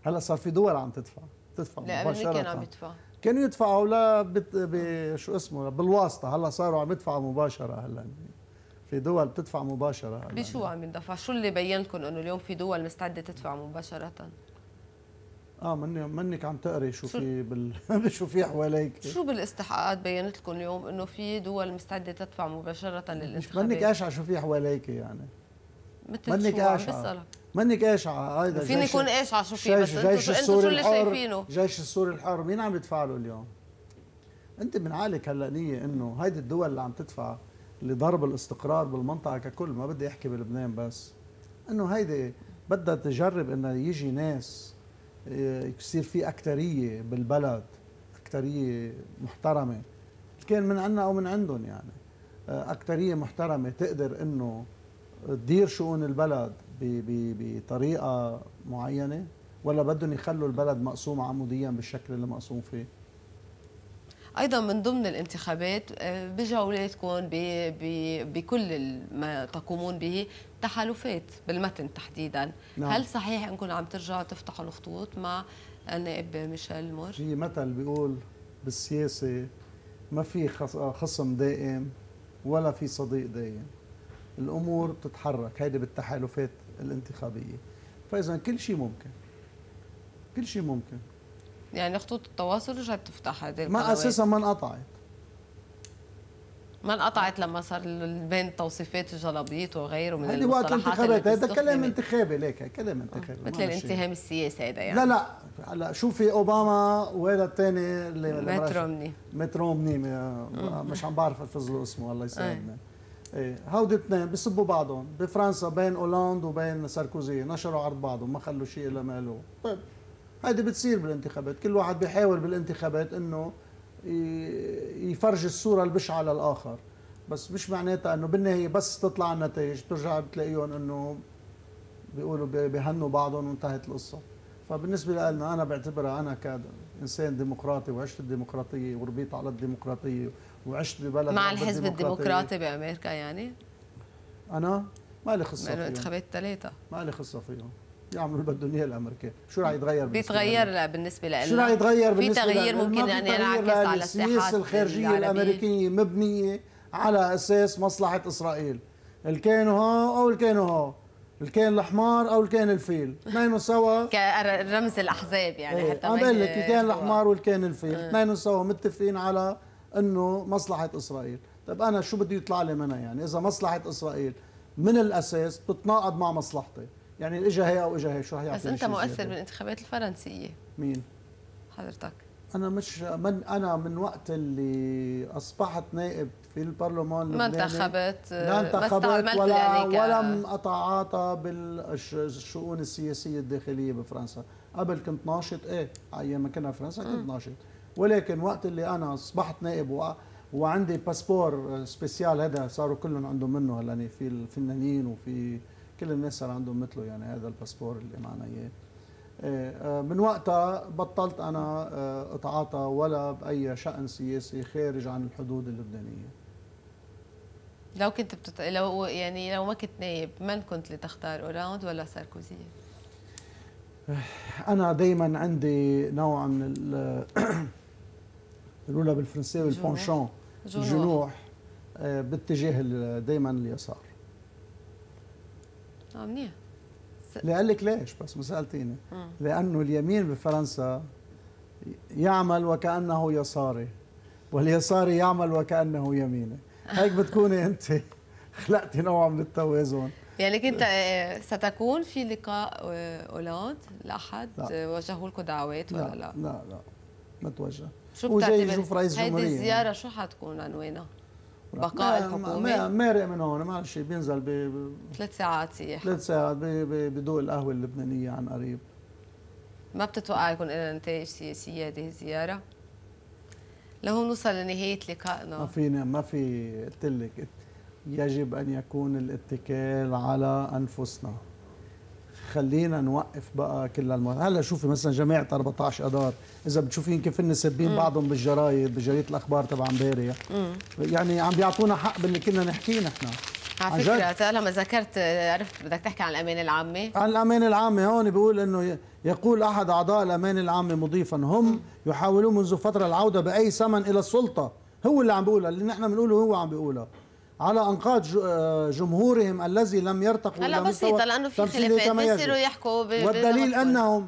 هلا صار في دول عم تدفع تدفع لا مباشره كانوا عم يدفعوا كانوا يدفعوا لا بت... ب... شو اسمه بالواسطه هلا صاروا عم يدفعوا مباشره هلا في دول بتدفع مباشره هلأ. بشو عم يندفع شو اللي بينكم انه اليوم في دول مستعده تدفع مباشره اه مني منك عم تقري شو, شو في بال شو في حواليك شو بالاستحقاقات بينت لكم اليوم انه في دول مستعده تدفع مباشره للانتخابات مش منك قاشعه شو في حواليك يعني مثل منك شو قاشعه منك قاشعه هيدا فيني يكون قاشعه شو في بس انتوا شو انتوا شو اللي شايفينه الجيش السوري الحر مين عم يدفع له اليوم؟ انت بنعالج هلا نيه انه هيدي الدول اللي عم تدفع لضرب الاستقرار بالمنطقه ككل ما بدي احكي بلبنان بس انه هيدي بدها تجرب انه يجي ناس اه، يصير في اكثريه بالبلد اكثريه محترمه كان من عنا او من عندهم يعني اه، اكثريه محترمه تقدر انه تدير شؤون البلد بطريقه معينه ولا بدهم يخلوا البلد مقسوم عموديا بالشكل اللي مقسوم فيه ايضا من ضمن الانتخابات آه، بجولاتكم بكل ما تقومون به تحالفات بالمتن تحديدا نعم. هل صحيح انكم عم ترجعوا تفتحوا الخطوط مع النائب ميشيل مور في مثل بيقول بالسياسه ما في خصم دائم ولا في صديق دائم الامور بتتحرك هيدي بالتحالفات الانتخابيه فاذا كل شيء ممكن كل شيء ممكن يعني خطوط التواصل رجعت تفتح هذه ما اساسا ما انقطعت ما انقطعت لما صار بين توصيفات الجلابيط وغيره من هذه وقت الانتخابات هذا كلام انتخابي ليك كلام انتخابي مثل الانتهام السياسي هذا يعني لا لا هلا شوفي اوباما وهذا الثاني اللي مترومني مترومني مش عم بعرف الفضل اسمه الله يسلمك ايه هودي الاثنين بيسبوا بعضهم بفرنسا بين اولاند وبين ساركوزي نشروا عرض بعضهم ما خلوا شيء الا ماله طيب هيدي بتصير بالانتخابات كل واحد بيحاول بالانتخابات انه يفرجي الصوره البشعه للاخر بس مش معناتها انه بالنهايه بس تطلع النتائج بترجع بتلاقيهم انه بيقولوا بيهنوا بعضهم وانتهت القصه فبالنسبه لنا انا بعتبرها انا كانسان ديمقراطي وعشت الديمقراطيه وربيت على الديمقراطيه وعشت ببلد مع الحزب الديمقراطي بامريكا يعني؟ انا ما لي خصه فيهم انتخابات ثلاثه ما لي خصه فيهم يعملوا اللي بدهم اياه الامريكان، شو رح يتغير بيتغير بالنسبه لنا شو رح يتغير بالنسبه في يعني تغيير ممكن ان ينعكس على السياسه الخارجيه الامريكيه مبنيه على اساس مصلحه اسرائيل، الكين هو او الكين كانوا هو الكان الحمار او الكان الفيل اثنين سوا كرمز الاحزاب يعني ايه. حتى عم بقول لك الكان الحمار والكان الفيل اثنين إيه. سوا متفقين على انه مصلحه اسرائيل طيب انا شو بده يطلع لي منها يعني اذا مصلحه اسرائيل من الاساس بتتناقض مع مصلحتي يعني اجى هي او اجى هي شو رح بس انت مؤثر بالانتخابات الفرنسيه مين حضرتك انا مش من انا من وقت اللي اصبحت نائب في البرلمان ما انتخبت لا انتخبت ولا يعني ولم اتعاطى بالشؤون السياسيه الداخليه بفرنسا قبل كنت ناشط ايه ايام ما كنا فرنسا كنت ناشط ولكن وقت اللي انا اصبحت نائب وعندي باسبور سبيسيال هذا صاروا كلهم عندهم منه هلا يعني في الفنانين وفي كل الناس صار عندهم مثله يعني هذا الباسبور اللي معنا اياه آه، من وقتها بطلت انا آه، اتعاطى ولا باي شان سياسي خارج عن الحدود اللبنانيه لو كنت بتط... لو يعني لو ما كنت نايب من كنت لتختار اوراند ولا ساركوزي آه، انا دائما عندي نوع من ال... الاولى بالفرنساوي البونشون الجنوح آه، باتجاه دائما اليسار اه منيح لك ليش بس ما سالتيني آه. لانه اليمين بفرنسا يعمل وكانه يساري واليساري يعمل وكانه يميني هيك بتكوني انت خلقتي نوع من التوازن يعني كنت آه، ستكون في لقاء هولاند الاحد وجهوا لكم دعوات ولا لا؟ لا لا ما توجه شو وجاي يشوف رئيس الجمهوريه هيدي الزياره شو حتكون عنوانها؟ بقاء الحكومه مارق من هون معلش بينزل ب ثلاث ساعات سياحه ثلاث ساعات بدوق القهوه اللبنانيه عن قريب ما بتتوقع يكون لها نتائج سياسيه هذه الزياره؟ لهون نوصل لنهايه لقائنا ما فينا ما في قلت لك يجب ان يكون الاتكال على انفسنا خلينا نوقف بقى كل الم... هلا شوفي مثلا جماعه 14 اذار اذا بتشوفي يمكن فن سابين بعضهم بالجرايد بجريده الاخبار تبع امبارح يعني عم بيعطونا حق باللي كنا نحكيه نحن على فكره طالما ذكرت عرفت بدك تحكي عن الأمانة العامه عن الأمانة العامه هون بيقول انه يقول احد اعضاء الأمانة العامه مضيفا هم يحاولون منذ فتره العوده باي ثمن الى السلطه هو اللي عم بيقولها اللي نحن بنقوله هو عم بيقولها على انقاض آه، جمهورهم الذي لم يرتقوا هلا بسيطه لانه في خلافات بيصيروا يحكوا والدليل انهم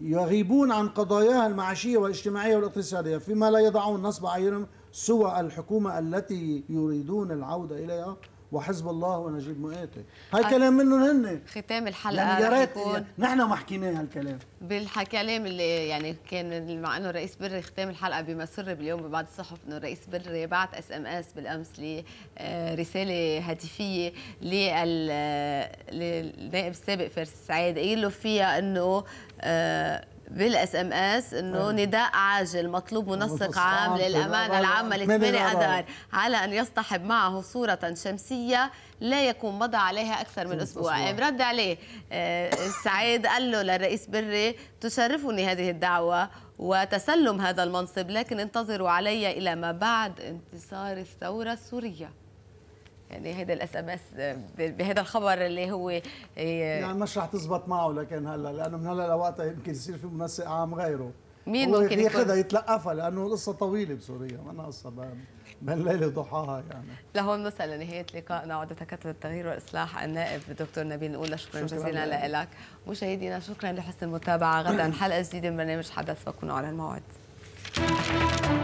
يغيبون عن قضاياها المعاشيه والاجتماعيه والاقتصاديه فيما لا يضعون نصب عينهم سوى الحكومه التي يريدون العوده اليها وحزب الله ونجيب مؤاتي هاي كلام منهم هن ختام الحلقه يعني يا ريت نحن ما حكيناه هالكلام بالكلام اللي يعني كان مع انه الرئيس بري ختام الحلقه بمسر باليوم ببعض الصحف انه الرئيس بري بعت اس ام اس بالامس لرساله آه، هاتفيه آه، للنائب السابق فارس سعيد قايل له فيها انه آه، بالاس ام اس انه أيوة. نداء عاجل مطلوب منسق عام للامانه العامه لثماني اذار على ان يصطحب معه صوره شمسيه لا يكون مضى عليها اكثر من اسبوع رد عليه آه، سعيد قال له للرئيس بري تشرفني هذه الدعوه وتسلم هذا المنصب لكن انتظروا علي الى ما بعد انتصار الثوره السوريه يعني هذا الاس ام اس بهذا الخبر اللي هو إيه، يعني مش رح تزبط معه لكن هلا لانه من هلا لوقتها يمكن يصير في منسق عام غيره مين ممكن ياخذها يتلقفها لانه القصه طويله بسوريا ما قصه بين ليله وضحاها يعني لهون نوصل لنهايه لقائنا عوده كتب التغيير والاصلاح النائب الدكتور نبيل الاولى شكرا, شكرا جزيلا لك مشاهدينا شكرا لحسن المتابعه غدا حلقه جديده من برنامج حدث وكونوا على الموعد